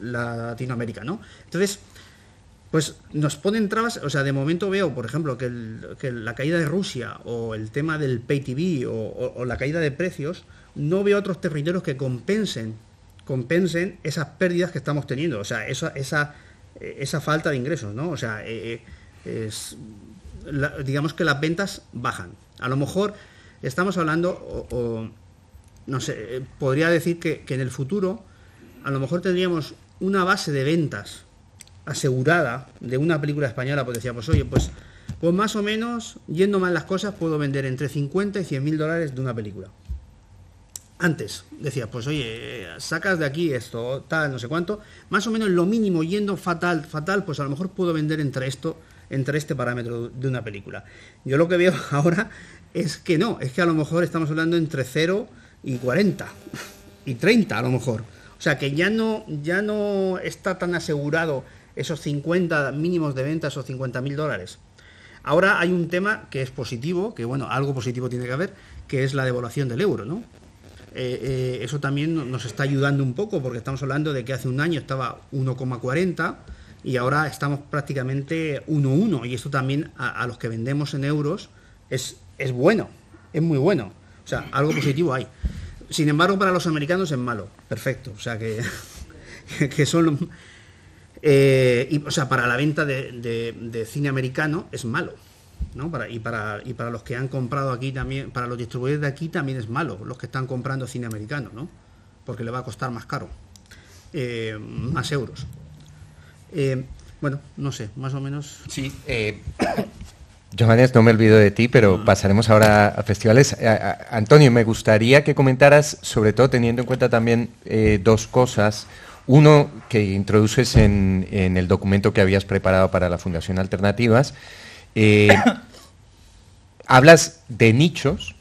[SPEAKER 2] Latinoamérica, ¿no? Entonces, pues nos ponen trabas, o sea, de momento veo, por ejemplo, que, la caída de Rusia o el tema del pay TV o, la caída de precios, no veo otros territorios que compensen compensen esas pérdidas que estamos teniendo, o sea, esa, esa eh, esa falta de ingresos, ¿no? O sea, eh, eh, digamos que las ventas bajan. A lo mejor estamos hablando, o, no sé, podría decir que, en el futuro a lo mejor tendríamos una base de ventas asegurada de una película española, pues decíamos, oye, pues, pues más o menos, yendo mal las cosas, puedo vender entre 50 y 100 mil dólares de una película antes decía, pues oye, sacas de aquí esto, tal, no sé cuánto, más o menos lo mínimo yendo fatal, fatal, pues a lo mejor puedo vender entre esto, entre este parámetro de una película. Yo lo que veo ahora es que no, es que a lo mejor estamos hablando entre 0 y 40 y 30 a lo mejor. O sea que ya no, ya no está tan asegurado esos 50 mínimos de ventas o 50 mil dólares. Ahora hay un tema que es positivo, que bueno, algo positivo tiene que haber, que es la devaluación del euro, ¿no? Eh, eh, eso también nos está ayudando un poco, porque estamos hablando de que hace un año estaba 1,40 y ahora estamos prácticamente 1,1 y esto también a, los que vendemos en euros es, es bueno, es muy bueno, o sea, algo positivo hay. Sin embargo, para los americanos es malo, perfecto, o sea que, que son... Eh, y, o sea, para la venta de cine americano es malo y, para, los que han comprado aquí también, para los distribuidores de aquí también es malo, los que están comprando cine americano, ¿no? Porque le va a costar más caro, eh, más euros. Eh, bueno, no sé, más o menos. Sí, eh,
[SPEAKER 1] Johannes, no me olvido de ti, pero ah. pasaremos ahora a festivales. Antonio, me gustaría que comentaras, sobre todo teniendo en cuenta también dos cosas. Uno que introduces en, en el documento que habías preparado para la Fundación Alternativas, eh, hablas de nichos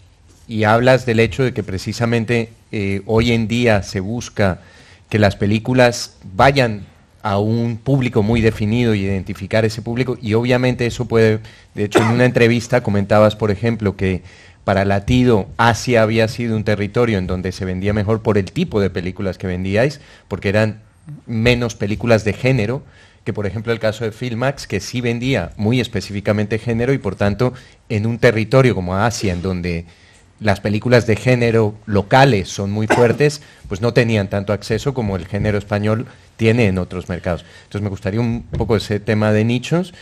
[SPEAKER 1] y hablas del hecho de que precisamente eh, hoy en día se busca que las películas vayan a un público muy definido y identificar ese público y obviamente eso puede, de hecho en una entrevista comentabas por ejemplo que para Latido Asia había sido un territorio en donde se vendía mejor por el tipo de películas que vendíais, porque eran menos películas de género que, por ejemplo, el caso de Filmax, que sí vendía muy específicamente género y, por tanto, en un territorio como Asia, en donde las películas de género locales son muy fuertes, pues no tenían tanto acceso como el género español tiene en otros mercados. Entonces me gustaría un poco ese tema de nichos.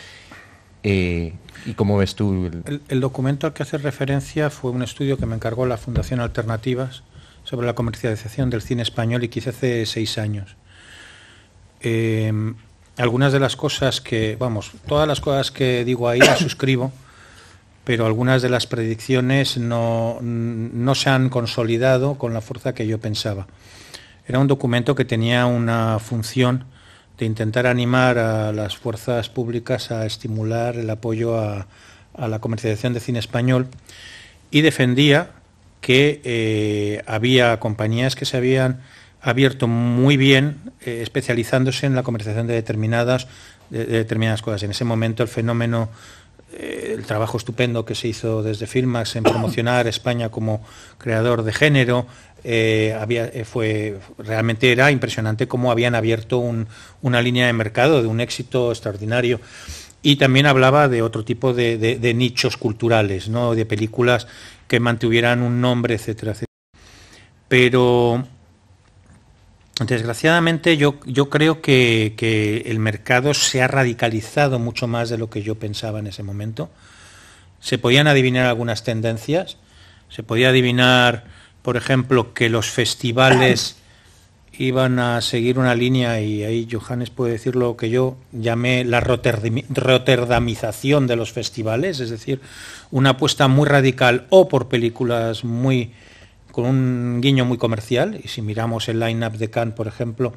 [SPEAKER 1] Eh, ¿Y cómo ves tú?
[SPEAKER 4] El... documento al que hace referencia fue un estudio que me encargó la Fundación Alternativas sobre la comercialización del cine español y que hace seis años. Eh, algunas de las cosas que, vamos, todas las cosas que digo ahí las suscribo, pero algunas de las predicciones no, se han consolidado con la fuerza que yo pensaba. Era un documento que tenía una función de intentar animar a las fuerzas públicas a estimular el apoyo a, la comercialización de cine español y defendía que eh, había compañías que se habían abierto muy bien, eh, especializándose en la conversación de determinadas, determinadas cosas. En ese momento el fenómeno eh, el trabajo estupendo que se hizo desde Filmax en promocionar España como creador de género. Eh, había, fue realmente era impresionante cómo habían abierto una línea de mercado de un éxito extraordinario y también hablaba de otro tipo de, nichos culturales no de películas que mantuvieran un nombre etcétera, etcétera. pero Desgraciadamente yo, yo creo que, que, el mercado se ha radicalizado mucho más de lo que yo pensaba en ese momento. Se podían adivinar algunas tendencias. Se podía adivinar, por ejemplo, que los festivales iban a seguir una línea, y ahí Johannes puede decir lo que yo llamé la roterdamización de los festivales, es decir, una apuesta muy radical o por películas muy con un guiño muy comercial. Y si miramos el line-up de Cannes, por ejemplo,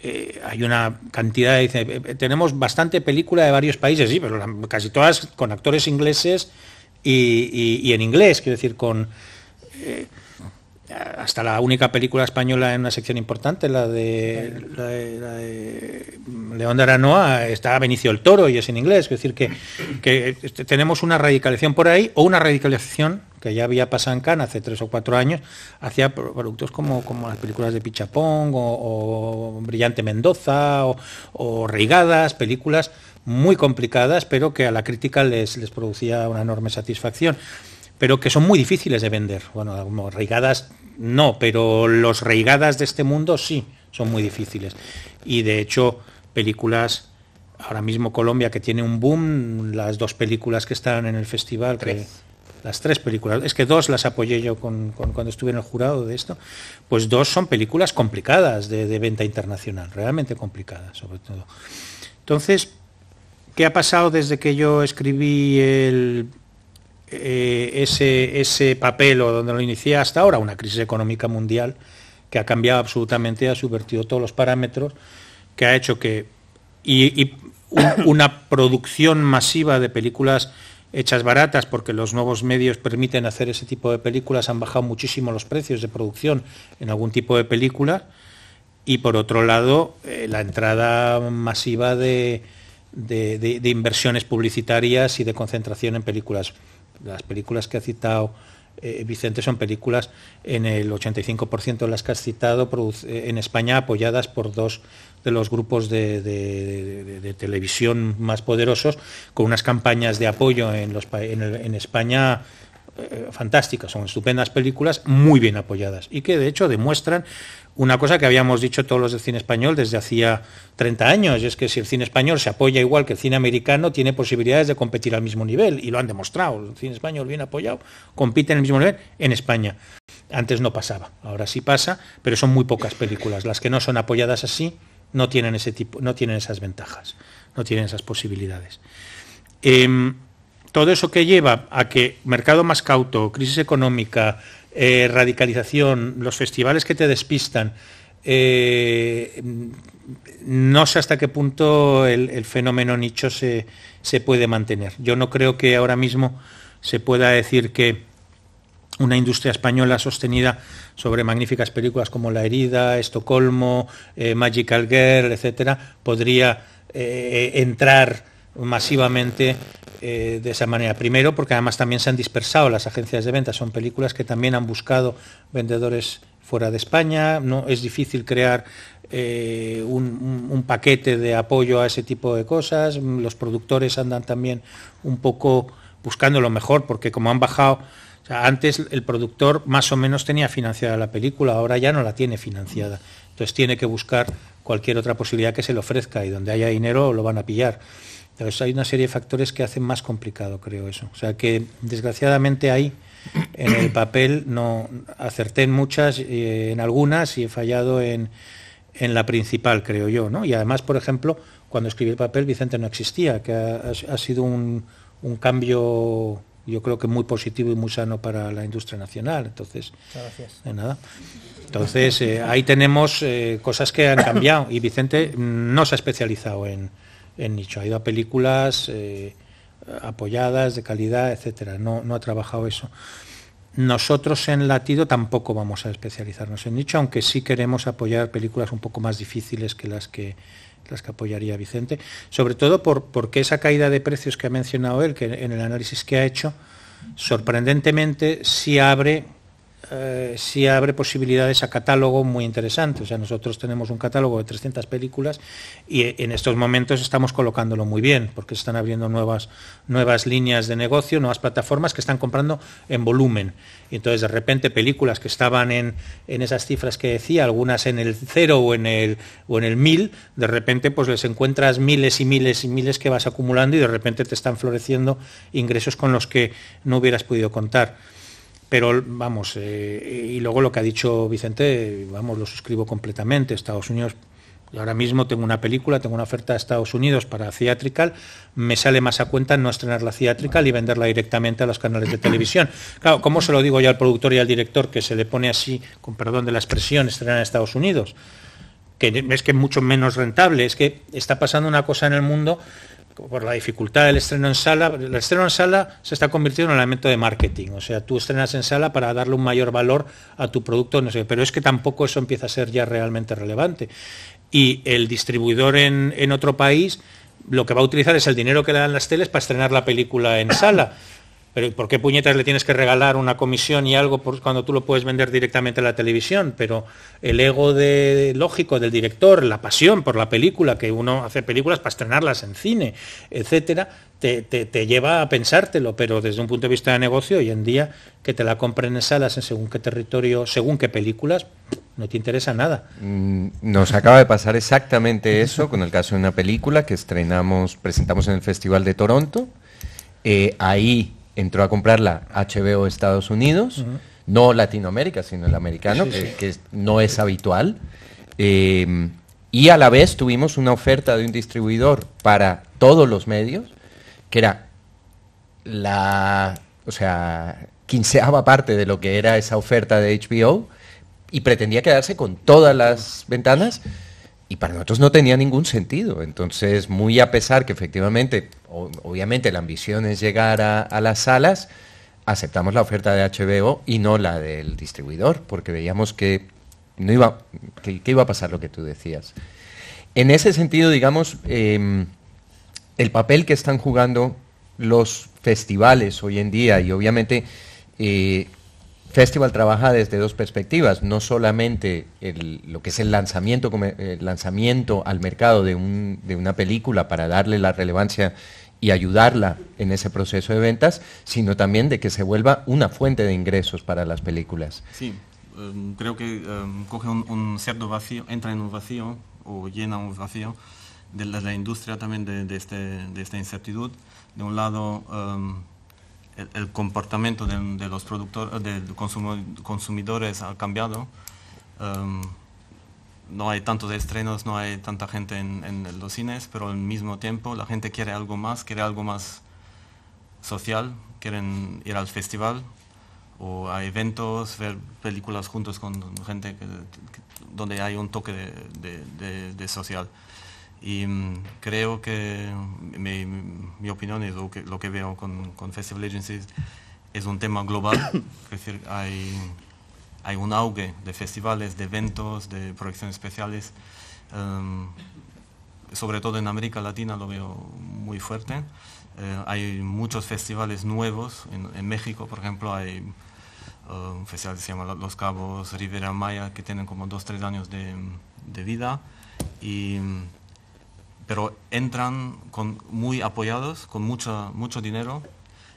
[SPEAKER 4] eh, hay una cantidad, de, eh, eh, tenemos bastante película de varios países, sí, pero casi todas con actores ingleses y, en inglés, quiero decir, con... hasta la única película española en una sección importante, la de, la de, mm, León de Aranoa, está Benicio el Toro y es en inglés. Es decir, que, que este, tenemos una radicalización por ahí o una radicalización que ya había pasado en hace tres o cuatro años, hacía productos como, como las películas de Pichapong o, Brillante Mendoza o, Reigadas, películas muy complicadas, pero que a la crítica les, les producía una enorme satisfacción pero que son muy difíciles de vender. Bueno, como reigadas no, pero los reigadas de este mundo sí, son muy difíciles. Y de hecho, películas, ahora mismo Colombia que tiene un boom, las dos películas que están en el festival, las tres películas, es que dos las apoyé yo cuando estuve en el jurado de esto, pues dos son películas complicadas de, venta internacional, realmente complicadas sobre todo. Entonces, ¿qué ha pasado desde que yo escribí eh, ese, ese papel o donde lo inicié hasta ahora? Una crisis económica mundial que ha cambiado absolutamente, ha subvertido todos los parámetros, que ha hecho que... y, una producción masiva de películas hechas baratas porque los nuevos medios permiten hacer ese tipo de películas, han bajado muchísimo los precios de producción en algún tipo de película. Y por otro lado, eh, la entrada masiva de, inversiones publicitarias y de concentración en películas. Las películas que ha citado eh, Vicente son películas en el 85% de las que has citado en España apoyadas por dos de los grupos de, televisión más poderosos, con unas campañas de apoyo en, los, en, España eh, fantásticas, son estupendas películas muy bien apoyadas y que de hecho demuestran una cosa que habíamos dicho todos los del cine español desde hacía 30 años, y es que si el cine español se apoya igual que el cine americano, tiene posibilidades de competir al mismo nivel, y lo han demostrado, el cine español bien apoyado compite en el mismo nivel en España. Antes no pasaba, ahora sí pasa, pero son muy pocas películas las que no son apoyadas así no tienen ese tipo, no tienen esas ventajas, no tienen esas posibilidades. Em, todo eso que lleva a que mercado más cauto, crisis económica, eh, radicalización, los festivales que te despistan, eh, no sé hasta qué punto el, fenómeno nicho se, se, puede mantener. Yo no creo que ahora mismo se pueda decir que una industria española sostenida sobre magníficas películas como La herida, Estocolmo, eh, Magical Girl, etcétera, podría eh, entrar masivamente eh, de esa manera. Primero, porque además también se han dispersado las agencias de ventas. Son películas que también han buscado vendedores fuera de España. No es difícil crear un, un, paquete de apoyo a ese tipo de cosas. Los productores andan también un poco buscando lo mejor, porque como han bajado antes el productor más o menos tenía financiada la película, ahora ya no la tiene financiada. Entonces tiene que buscar cualquier otra posibilidad que se le ofrezca y donde haya dinero lo van a pillar. Entonces hay una serie de factores que hacen más complicado, creo, eso. O sea que desgraciadamente hay en el papel, no acerté en muchas, eh, en algunas y he fallado en, la principal, creo yo. ¿no? Y además, por ejemplo, cuando escribí el papel, Vicente no existía, que ha, sido un, un cambio yo creo que muy positivo y muy sano para la industria nacional. Entonces, Gracias. De nada. Entonces, eh, ahí tenemos eh, cosas que han cambiado y Vicente no se ha especializado en, nicho, ha ido a películas eh, apoyadas, de calidad, etcétera. No, no ha trabajado eso. Nosotros en Latido tampoco vamos a especializarnos en nicho, aunque sí queremos apoyar películas un poco más difíciles que las que las que apoyaría Vicente, sobre todo porque esa caída de precios que ha mencionado él, que en el análisis que ha hecho, sorprendentemente sí abre ...si eh, sí abre posibilidades a catálogo muy interesante. O sea, nosotros tenemos un catálogo de 300 películas y en estos momentos estamos colocándolo muy bien, porque se están abriendo nuevas, líneas de negocio, nuevas plataformas que están comprando en volumen. Y entonces, de repente, películas que estaban en, esas cifras que decía, algunas en el cero o en el, o en el mil, de repente pues les encuentras miles y miles y miles que vas acumulando y de repente te están floreciendo ingresos con los que no hubieras podido contar. Pero vamos, eh, y luego lo que ha dicho Vicente, vamos, lo suscribo completamente. Estados Unidos, ahora mismo tengo una película, tengo una oferta a Estados Unidos para Theatrical, me sale más a cuenta no estrenar la Theatrical y venderla directamente a los canales de televisión. Claro, ¿cómo se lo digo yo al productor y al director que se le pone así, con perdón de la expresión, estrenar en Estados Unidos? Que es que es mucho menos rentable, es que está pasando una cosa en el mundo por la dificultad del estreno en sala, el estreno en sala se está convirtiendo en un elemento de marketing, o sea, tú estrenas en sala para darle un mayor valor a tu producto, no sé, pero es que tampoco eso empieza a ser ya realmente relevante. Y el distribuidor en, en otro país lo que va a utilizar es el dinero que le dan las teles para estrenar la película en sala. Pero ¿por qué puñetas le tienes que regalar una comisión y algo cuando tú lo puedes vender directamente a la televisión? Pero el ego de, lógico del director, la pasión por la película, que uno hace películas para estrenarlas en cine, etcétera, te, lleva a pensártelo, pero desde un punto de vista de negocio, hoy en día que te la compren en salas en según qué territorio, según qué películas, no te interesa nada.
[SPEAKER 1] Mm, nos acaba de pasar exactamente eso con el caso de una película que estrenamos, presentamos en el Festival de Toronto. Eh, ahí entró a comprar la HBO Estados Unidos, no Latinoamérica, sino el americano, Que, no es habitual. Em, y a la vez tuvimos una oferta de un distribuidor para todos los medios, que era la, o sea, quinceava parte de lo que era esa oferta de HBO, y pretendía quedarse con todas las ventanas y para nosotros no tenía ningún sentido. Entonces, muy a pesar que efectivamente obviamente la ambición es llegar a, las salas, aceptamos la oferta de HBO y no la del distribuidor, porque veíamos que no iba, que, iba a pasar lo que tú decías. En ese sentido, digamos, em, el papel que están jugando los festivales hoy en día, y obviamente eh, Festival trabaja desde dos perspectivas, no solamente lo que es el lanzamiento, lanzamiento al mercado de, de una película para darle la relevancia y ayudarla en ese proceso de ventas, sino también de que se vuelva una fuente de ingresos para las películas.
[SPEAKER 3] Sí, em, creo que em, coge un, cierto vacío, entra en un vacío o llena un vacío de la, industria también este, de, esta incertidumbre. De un lado, em, el, comportamiento de, los productores, de consumidores ha cambiado no hay tantos estrenos, no hay tanta gente en, los cines, pero al mismo tiempo la gente quiere algo más, quiere algo más social, quieren ir al festival o a eventos, ver películas juntos con gente donde hay un toque de, social. Y mm, creo que mi, opinión y lo que, lo que veo con, Festival Agencies es un tema global, es decir, hay hay un auge de festivales, de eventos, de proyecciones especiales. Em, sobre todo en América Latina lo veo muy fuerte. Eh, hay muchos festivales nuevos. En, México, por ejemplo, hay um, un festival que se llama Los Cabos, Rivera Maya, que tienen como dos, tres años de, vida. pero entran con, muy apoyados, con mucho dinero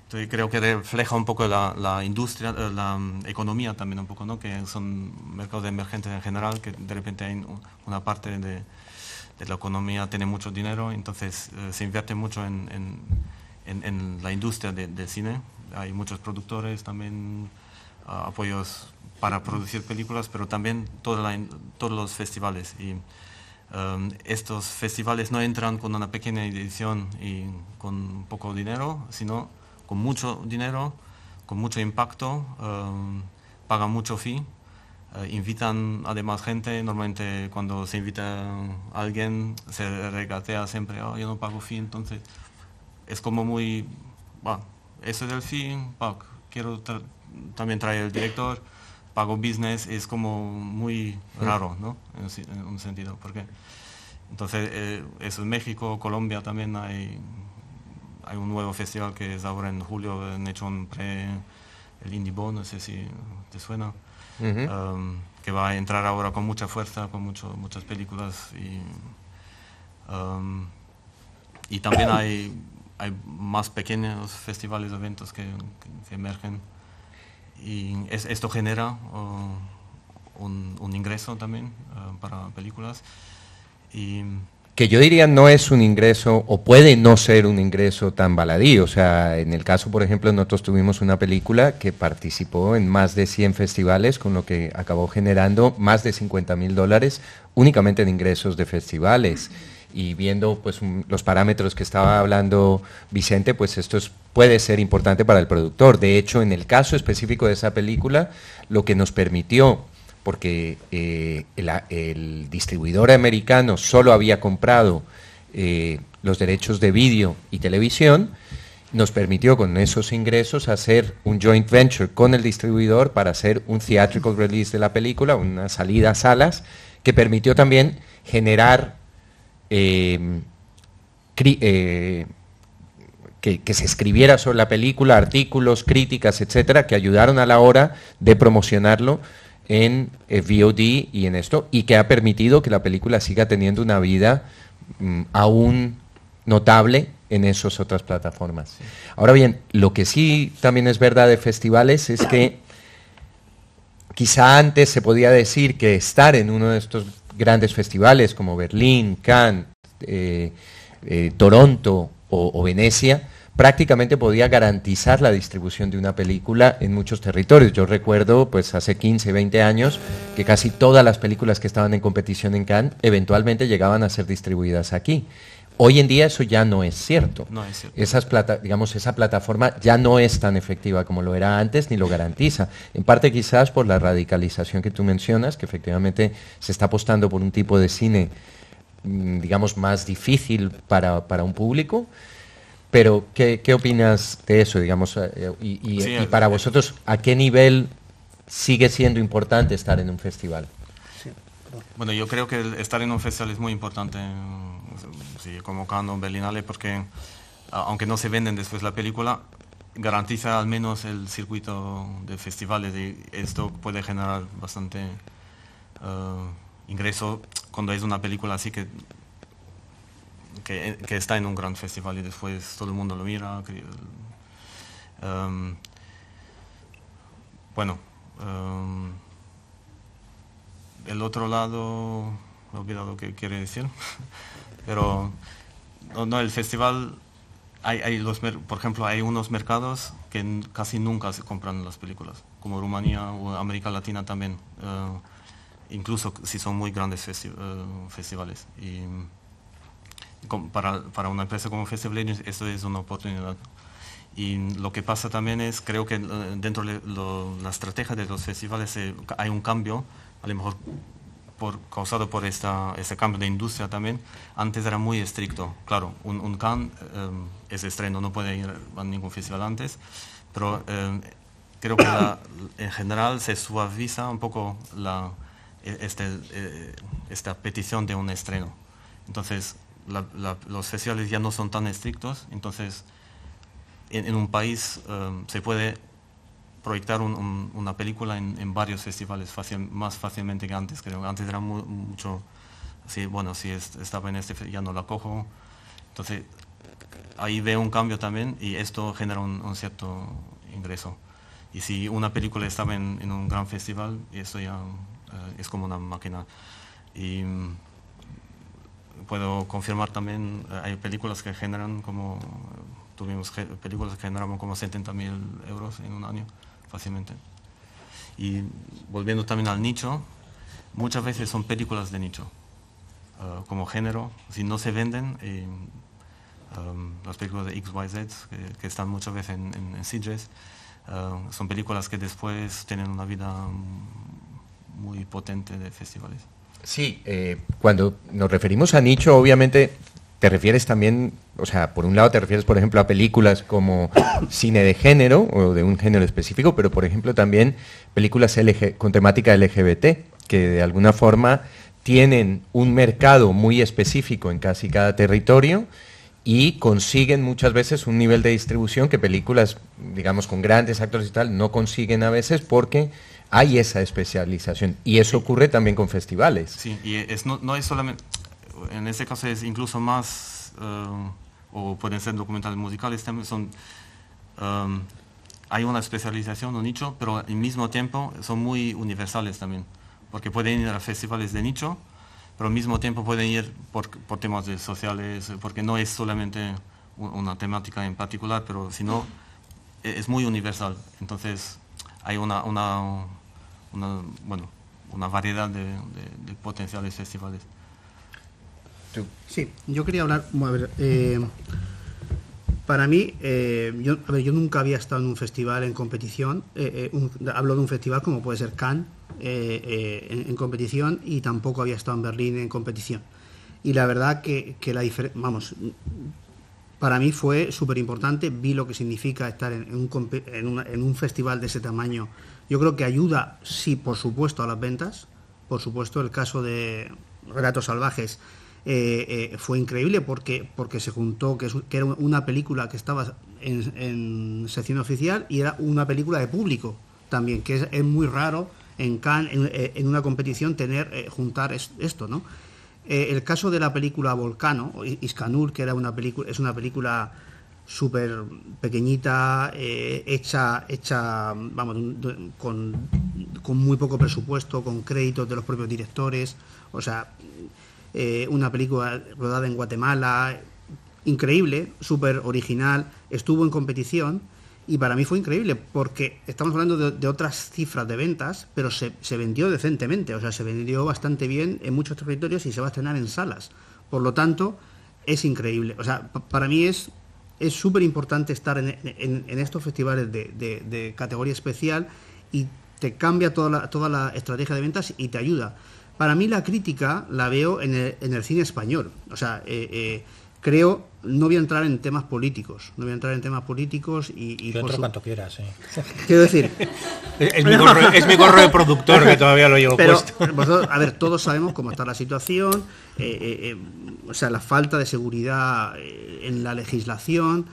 [SPEAKER 3] creo que refleja un poco la, industria, eh, la mm, economía también un poco, ¿no? Que son mercados emergentes en general, que de repente hay una parte de, la economía tiene mucho dinero, entonces eh, se invierte mucho en, la industria del cine. Hay muchos productores también, ah, apoyos para producir películas, pero también todos los festivales. Y em, estos festivales no entran con una pequeña edición y con poco dinero, sino con mucho dinero, con mucho impacto, eh, pagan mucho fin eh, invitan además gente, normalmente cuando se invita a alguien se regatea siempre, oh, yo no pago fee, entonces es como muy, bueno eso es el fee, quiero también traer el director, pago business, es como muy mm. raro, ¿no? En un sentido, porque entonces eh, eso en México, Colombia también hay hay un nuevo festival que es ahora en julio, han hecho pre, el Indie Bone, no sé si te suena, um, que va a entrar ahora con mucha fuerza, con mucho, muchas películas. Y, um, también hay, hay más pequeños festivales, eventos que, emergen. Y esto genera uh, un, ingreso también uh, para películas. Y,
[SPEAKER 1] que yo diría no es un ingreso o puede no ser un ingreso tan baladí. O sea, en el caso, por ejemplo, nosotros tuvimos una película que participó en más de 100 festivales, con lo que acabó generando más de 50 mil dólares únicamente en ingresos de festivales. Y viendo pues, los parámetros que estaba hablando Vicente, pues esto puede ser importante para el productor. De hecho, en el caso específico de esa película, lo que nos permitió porque eh, el, distribuidor americano solo había comprado eh, los derechos de vídeo y televisión, nos permitió con esos ingresos hacer un joint venture con el distribuidor para hacer un theatrical release de la película, una salida a salas, que permitió también generar eh, que, que, se escribiera sobre la película, artículos, críticas, etcétera, que ayudaron a la hora de promocionarlo en eh, VOD y en esto, y que ha permitido que la película siga teniendo una vida mm, aún notable en esas otras plataformas. Ahora bien, lo que sí también es verdad de festivales es que quizá antes se podía decir que estar en uno de estos grandes festivales como Berlín, Cannes, eh, eh, Toronto o Venecia, prácticamente podía garantizar la distribución de una película en muchos territorios. Yo recuerdo, pues hace 15, 20 años, que casi todas las películas que estaban en competición en Cannes eventualmente llegaban a ser distribuidas aquí. Hoy en día eso ya no es cierto. digamos, esa plataforma ya no es tan efectiva como lo era antes ni lo garantiza. En parte quizás por la radicalización que tú mencionas, que efectivamente se está apostando por un tipo de cine, mm, digamos, más difícil para, para un público. Pero, ¿qué, opinas de eso, digamos? Eh, y, para vosotros, ¿a qué nivel sigue siendo importante estar en un festival?
[SPEAKER 3] Bueno, yo creo que estar en un festival es muy importante, como eh, convocando un Berlinale, porque aunque no se venden después la película, garantiza al menos el circuito de festivales y esto puede generar bastante eh, ingreso cuando es una película así que que, está en un gran festival y después todo el mundo lo mira. Um, bueno, um, el otro lado, he olvidado que quiere decir, pero no, el festival, hay, hay los, por ejemplo, hay unos mercados que casi nunca se compran las películas, como Rumanía o América Latina también. Uh, incluso si son muy grandes uh, festivales. Y, para, una empresa como Festival eso es una oportunidad. Y lo que pasa también es, creo que eh, dentro de la estrategia de los festivales eh, hay un cambio, a lo mejor causado por esta, este cambio de industria también. Antes era muy estricto, claro, un, can eh, es estreno, no puede ir a ningún festival antes, pero creo que en general se suaviza un poco la, e, este, esta petición de un estreno. Entonces, los festivales ya no son tan estrictos, entonces en, un país um, se puede proyectar una película en, varios festivales más fácilmente que antes, creo. Antes era mucho, así, bueno, si estaba en este ya no la cojo. Entonces ahí veo un cambio también y esto genera un, cierto ingreso. Y si una película estaba en, un gran festival, eso ya eh, es como una máquina. Y mm, puedo confirmar también, eh, hay películas que generan como, tuvimos películas que generamos como 70.000 euros en un año fácilmente. Y volviendo también al nicho, muchas veces son películas de nicho, eh, como género, si no se venden, eh, um, las películas de XYZ, que, que están muchas veces en, en, son películas que después tienen una vida mm, muy potente de festivales.
[SPEAKER 1] Sí, eh, cuando nos referimos a nicho, obviamente te refieres también, o sea, por un lado te refieres, por ejemplo, a películas como cine de género o de un género específico, pero por ejemplo también películas con temática LGBT, que de alguna forma tienen un mercado muy específico en casi cada territorio y consiguen muchas veces un nivel de distribución que películas, digamos, con grandes actores y tal, no consiguen a veces porque hay esa especialización y eso ocurre también con festivales.
[SPEAKER 3] Sí, y es, no, es solamente, en este caso es incluso más, eh, o pueden ser documentales musicales, son, em, hay una especialización, un nicho, pero al mismo tiempo son muy universales también, porque pueden ir a festivales de nicho, pero al mismo tiempo pueden ir por, por temas sociales, porque no es solamente una temática en particular, pero sino e, es muy universal. Entonces hay una una, bueno, una variedad de, potenciales festivales.
[SPEAKER 2] Sí, yo quería hablar, a ver, eh, para mí, eh, yo, nunca había estado en un festival en competición, eh, hablo de un festival como puede ser Cannes en, competición y tampoco había estado en Berlín en competición. Y la verdad que, la diferencia, vamos, para mí fue súper importante, vi lo que significa estar un, en, un, festival de ese tamaño yo creo que ayuda, sí, por supuesto, a las ventas. Por supuesto, el caso de Relatos Salvajes eh, eh, fue increíble porque, porque se juntó, que, era una película que estaba en, en, sección oficial y era una película de público también, que es, muy raro en, eh, en, una competición tener juntar esto, ¿no? el caso de la película Volcano, Iscanur, que era una película, es una película súper pequeñita, eh, hecha, hecha, vamos, con, muy poco presupuesto, con créditos de los propios directores, o sea, eh, una película rodada en Guatemala, increíble, súper original, estuvo en competición y para mí fue increíble porque estamos hablando de, otras cifras de ventas, pero se, se, vendió decentemente, o sea, se vendió bastante bien en muchos territorios y se va a estrenar en salas. Por lo tanto, es increíble. O sea, para mí es es súper importante estar en, estos festivales de, categoría especial y te cambia toda la, toda la estrategia de ventas y te ayuda. Para mí la crítica la veo en el, cine español. O sea, eh, eh, creo, no voy a entrar en temas políticos, no voy a entrar en temas políticos y... cuanto quieras, sí. Quiero decir... es, mi gorro, de productor que todavía lo llevo puesto. a ver, todos sabemos cómo está la situación, eh, eh, eh, o sea, la falta de seguridad en la legislación,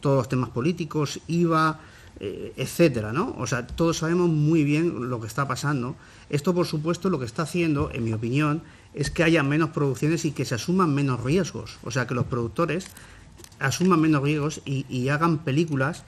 [SPEAKER 2] todos los temas políticos, IVA, etcétera, ¿no? O sea, todos sabemos muy bien lo que está pasando. Esto, por supuesto, lo que está haciendo, en mi opinión, es que haya menos producciones y que se asuman menos riesgos. O sea, que los productores asuman menos riesgos y, hagan películas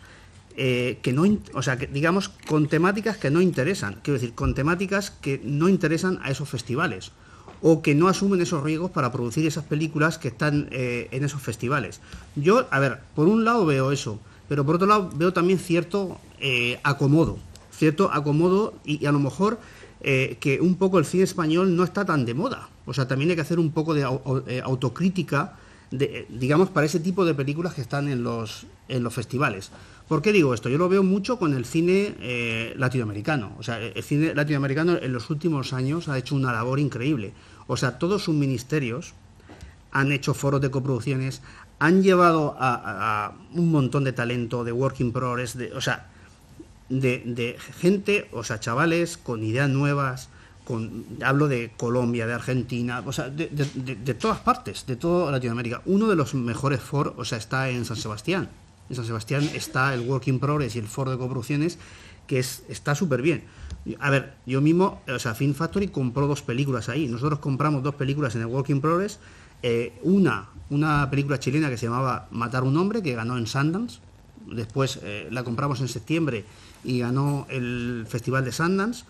[SPEAKER 2] eh, que no, o sea, digamos, con temáticas que no interesan. Quiero decir, con temáticas que no interesan a esos festivales o que no asumen esos riesgos para producir esas películas que están eh, en esos festivales. Yo, a ver, por un lado veo eso, pero por otro lado veo también cierto eh, acomodo, cierto acomodo y, a lo mejor que un poco el cine español no está tan de moda. O sea, también hay que hacer un poco de eh, autocrítica, digamos, para ese tipo de películas que están en los, festivales. ¿Por qué digo esto? Yo lo veo mucho con el cine eh, latinoamericano. O sea, el cine latinoamericano en los últimos años ha hecho una labor increíble. O sea, todos sus ministerios han hecho foros de coproducciones, han llevado a, un montón de talento, de working progress, de, o sea, de, de gente, o sea, chavales con ideas nuevas, hablo de Colombia, de Argentina, de, todas partes, de toda Latinoamérica. Uno de los mejores For, o sea, está en San Sebastián. En San Sebastián está el Working Progress y el foro de coproducciones, que es, está súper bien. A ver, yo mismo, o sea, Film Factory compró dos películas ahí. Nosotros compramos dos películas en el Walking Progress. Eh, una, una película chilena que se llamaba Matar un hombre, que ganó en Sundance. Después eh, la compramos en septiembre y ganó el Festival de Sundance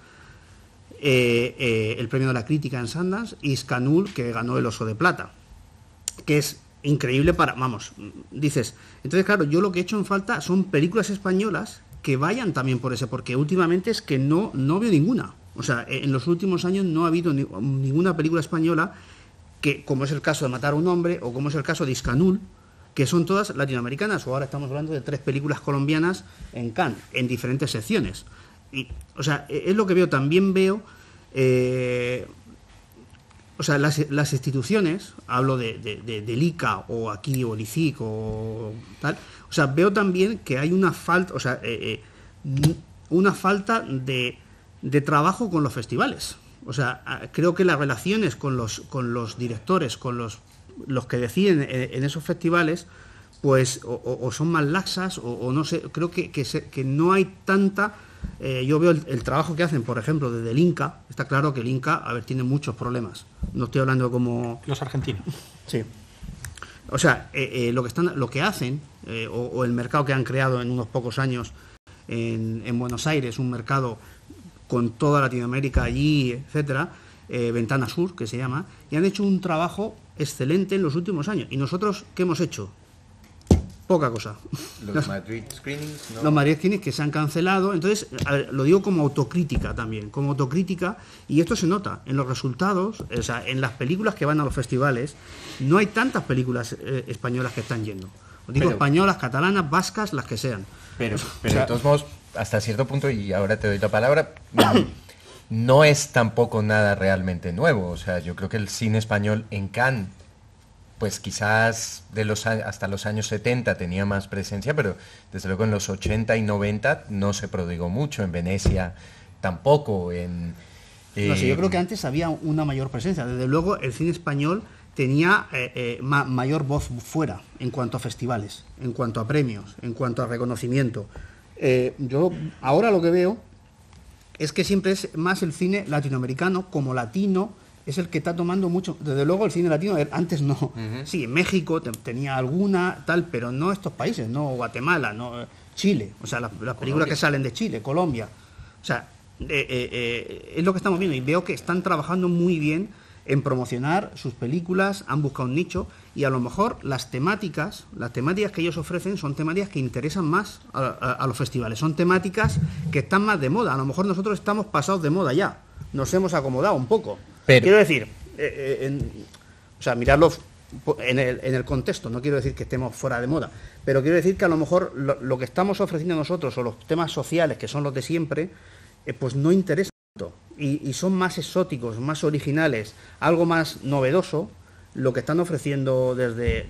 [SPEAKER 2] eh, eh, el premio de la crítica en Sundance y Scanul, que ganó el Oso de Plata, que es increíble para, vamos, dices, entonces claro, yo lo que he hecho en falta son películas españolas que vayan también por ese, porque últimamente es que no, no veo ninguna. O sea, e, en los últimos años no ha habido ninguna película española que, como es el caso de Matar a un hombre o como es el caso de Iscanul, que son todas latinoamericanas, o ahora estamos hablando de tres películas colombianas en Cannes, en diferentes secciones o sea, e, es lo que veo. También veo. Eh, o sea, las, instituciones, hablo de, de, ICA o aquí o tal, o sea, veo también que hay una falta, o sea, eh, eh, una falta de, trabajo con los festivales. O sea, creo que las relaciones con los, con los directores, con los, los que deciden en, esos festivales, pues o, son más laxas o, no sé, creo que, que no hay tanta eh, yo veo el, trabajo que hacen, por ejemplo, desde el Inca. Está claro que el Inca, a ver, tiene muchos problemas. No estoy hablando como... Los argentinos. Sí. O sea, eh, eh, lo, que están, lo que hacen, o, el mercado que han creado en unos pocos años en, en Buenos Aires, un mercado con toda Latinoamérica allí, etcétera, Ventana Sur, que se llama, y han hecho un trabajo excelente en los últimos años. ¿Y nosotros qué hemos hecho? poca cosa. Los Madrid
[SPEAKER 3] Screenings. No. Los Madrid
[SPEAKER 2] Screenings que se han cancelado. Entonces, lo digo como autocrítica también, como autocrítica. Y esto se nota en los resultados, o sea, en las películas que van a los festivales. No hay tantas películas eh, españolas que están yendo. Os digo españolas, catalanas, vascas, las que sean.
[SPEAKER 1] Pero, pero de todos modos, hasta cierto punto, y ahora te doy la palabra. Mm, no es tampoco nada realmente nuevo. O sea, yo creo que el cine español en Cannes pues quizás de los, hasta los años 70 tenía más presencia, pero desde luego en los 80 y 90 no se prodigó mucho, en Venecia tampoco, en...
[SPEAKER 2] No sé, yo creo que antes había una mayor presencia, desde luego el cine español tenía eh, eh, mayor voz fuera en cuanto a festivales, en cuanto a premios, en cuanto a reconocimiento. Eh, yo ahora lo que veo es que siempre es más el cine latinoamericano como latino, es el que está tomando mucho. Desde luego el cine latino antes no. Sí, en México tenía alguna, tal, pero no estos países, no Guatemala, no eh, Chile. O sea, las, películas que salen de Chile, Colombia. O sea, eh, eh, es lo que estamos viendo y veo que están trabajando muy bien en promocionar sus películas, han buscado un nicho y a lo mejor las temáticas, las temáticas que ellos ofrecen son temáticas que interesan más a los festivales, son temáticas que están más de moda, a lo mejor nosotros estamos pasados de moda ya, nos hemos acomodado un poco quiero decir, eh, eh, o sea, mirarlo en el, contexto, no quiero decir que estemos fuera de moda, pero quiero decir que a lo mejor lo, que estamos ofreciendo nosotros o los temas sociales, que son los de siempre, eh, pues no interesan tanto y, son más exóticos, más originales, algo más novedoso lo que están ofreciendo desde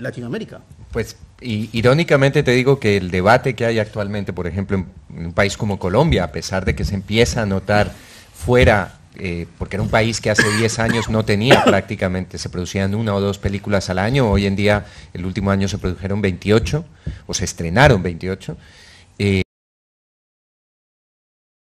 [SPEAKER 2] Latinoamérica. Pues
[SPEAKER 1] irónicamente te digo que el debate que hay actualmente, por ejemplo, en un país como Colombia, a pesar de que se empieza a notar fuera eh, porque era un país que hace 10 años no tenía prácticamente, se producían una o dos películas al año, hoy en día el último año se produjeron
[SPEAKER 3] 28 o se estrenaron 28.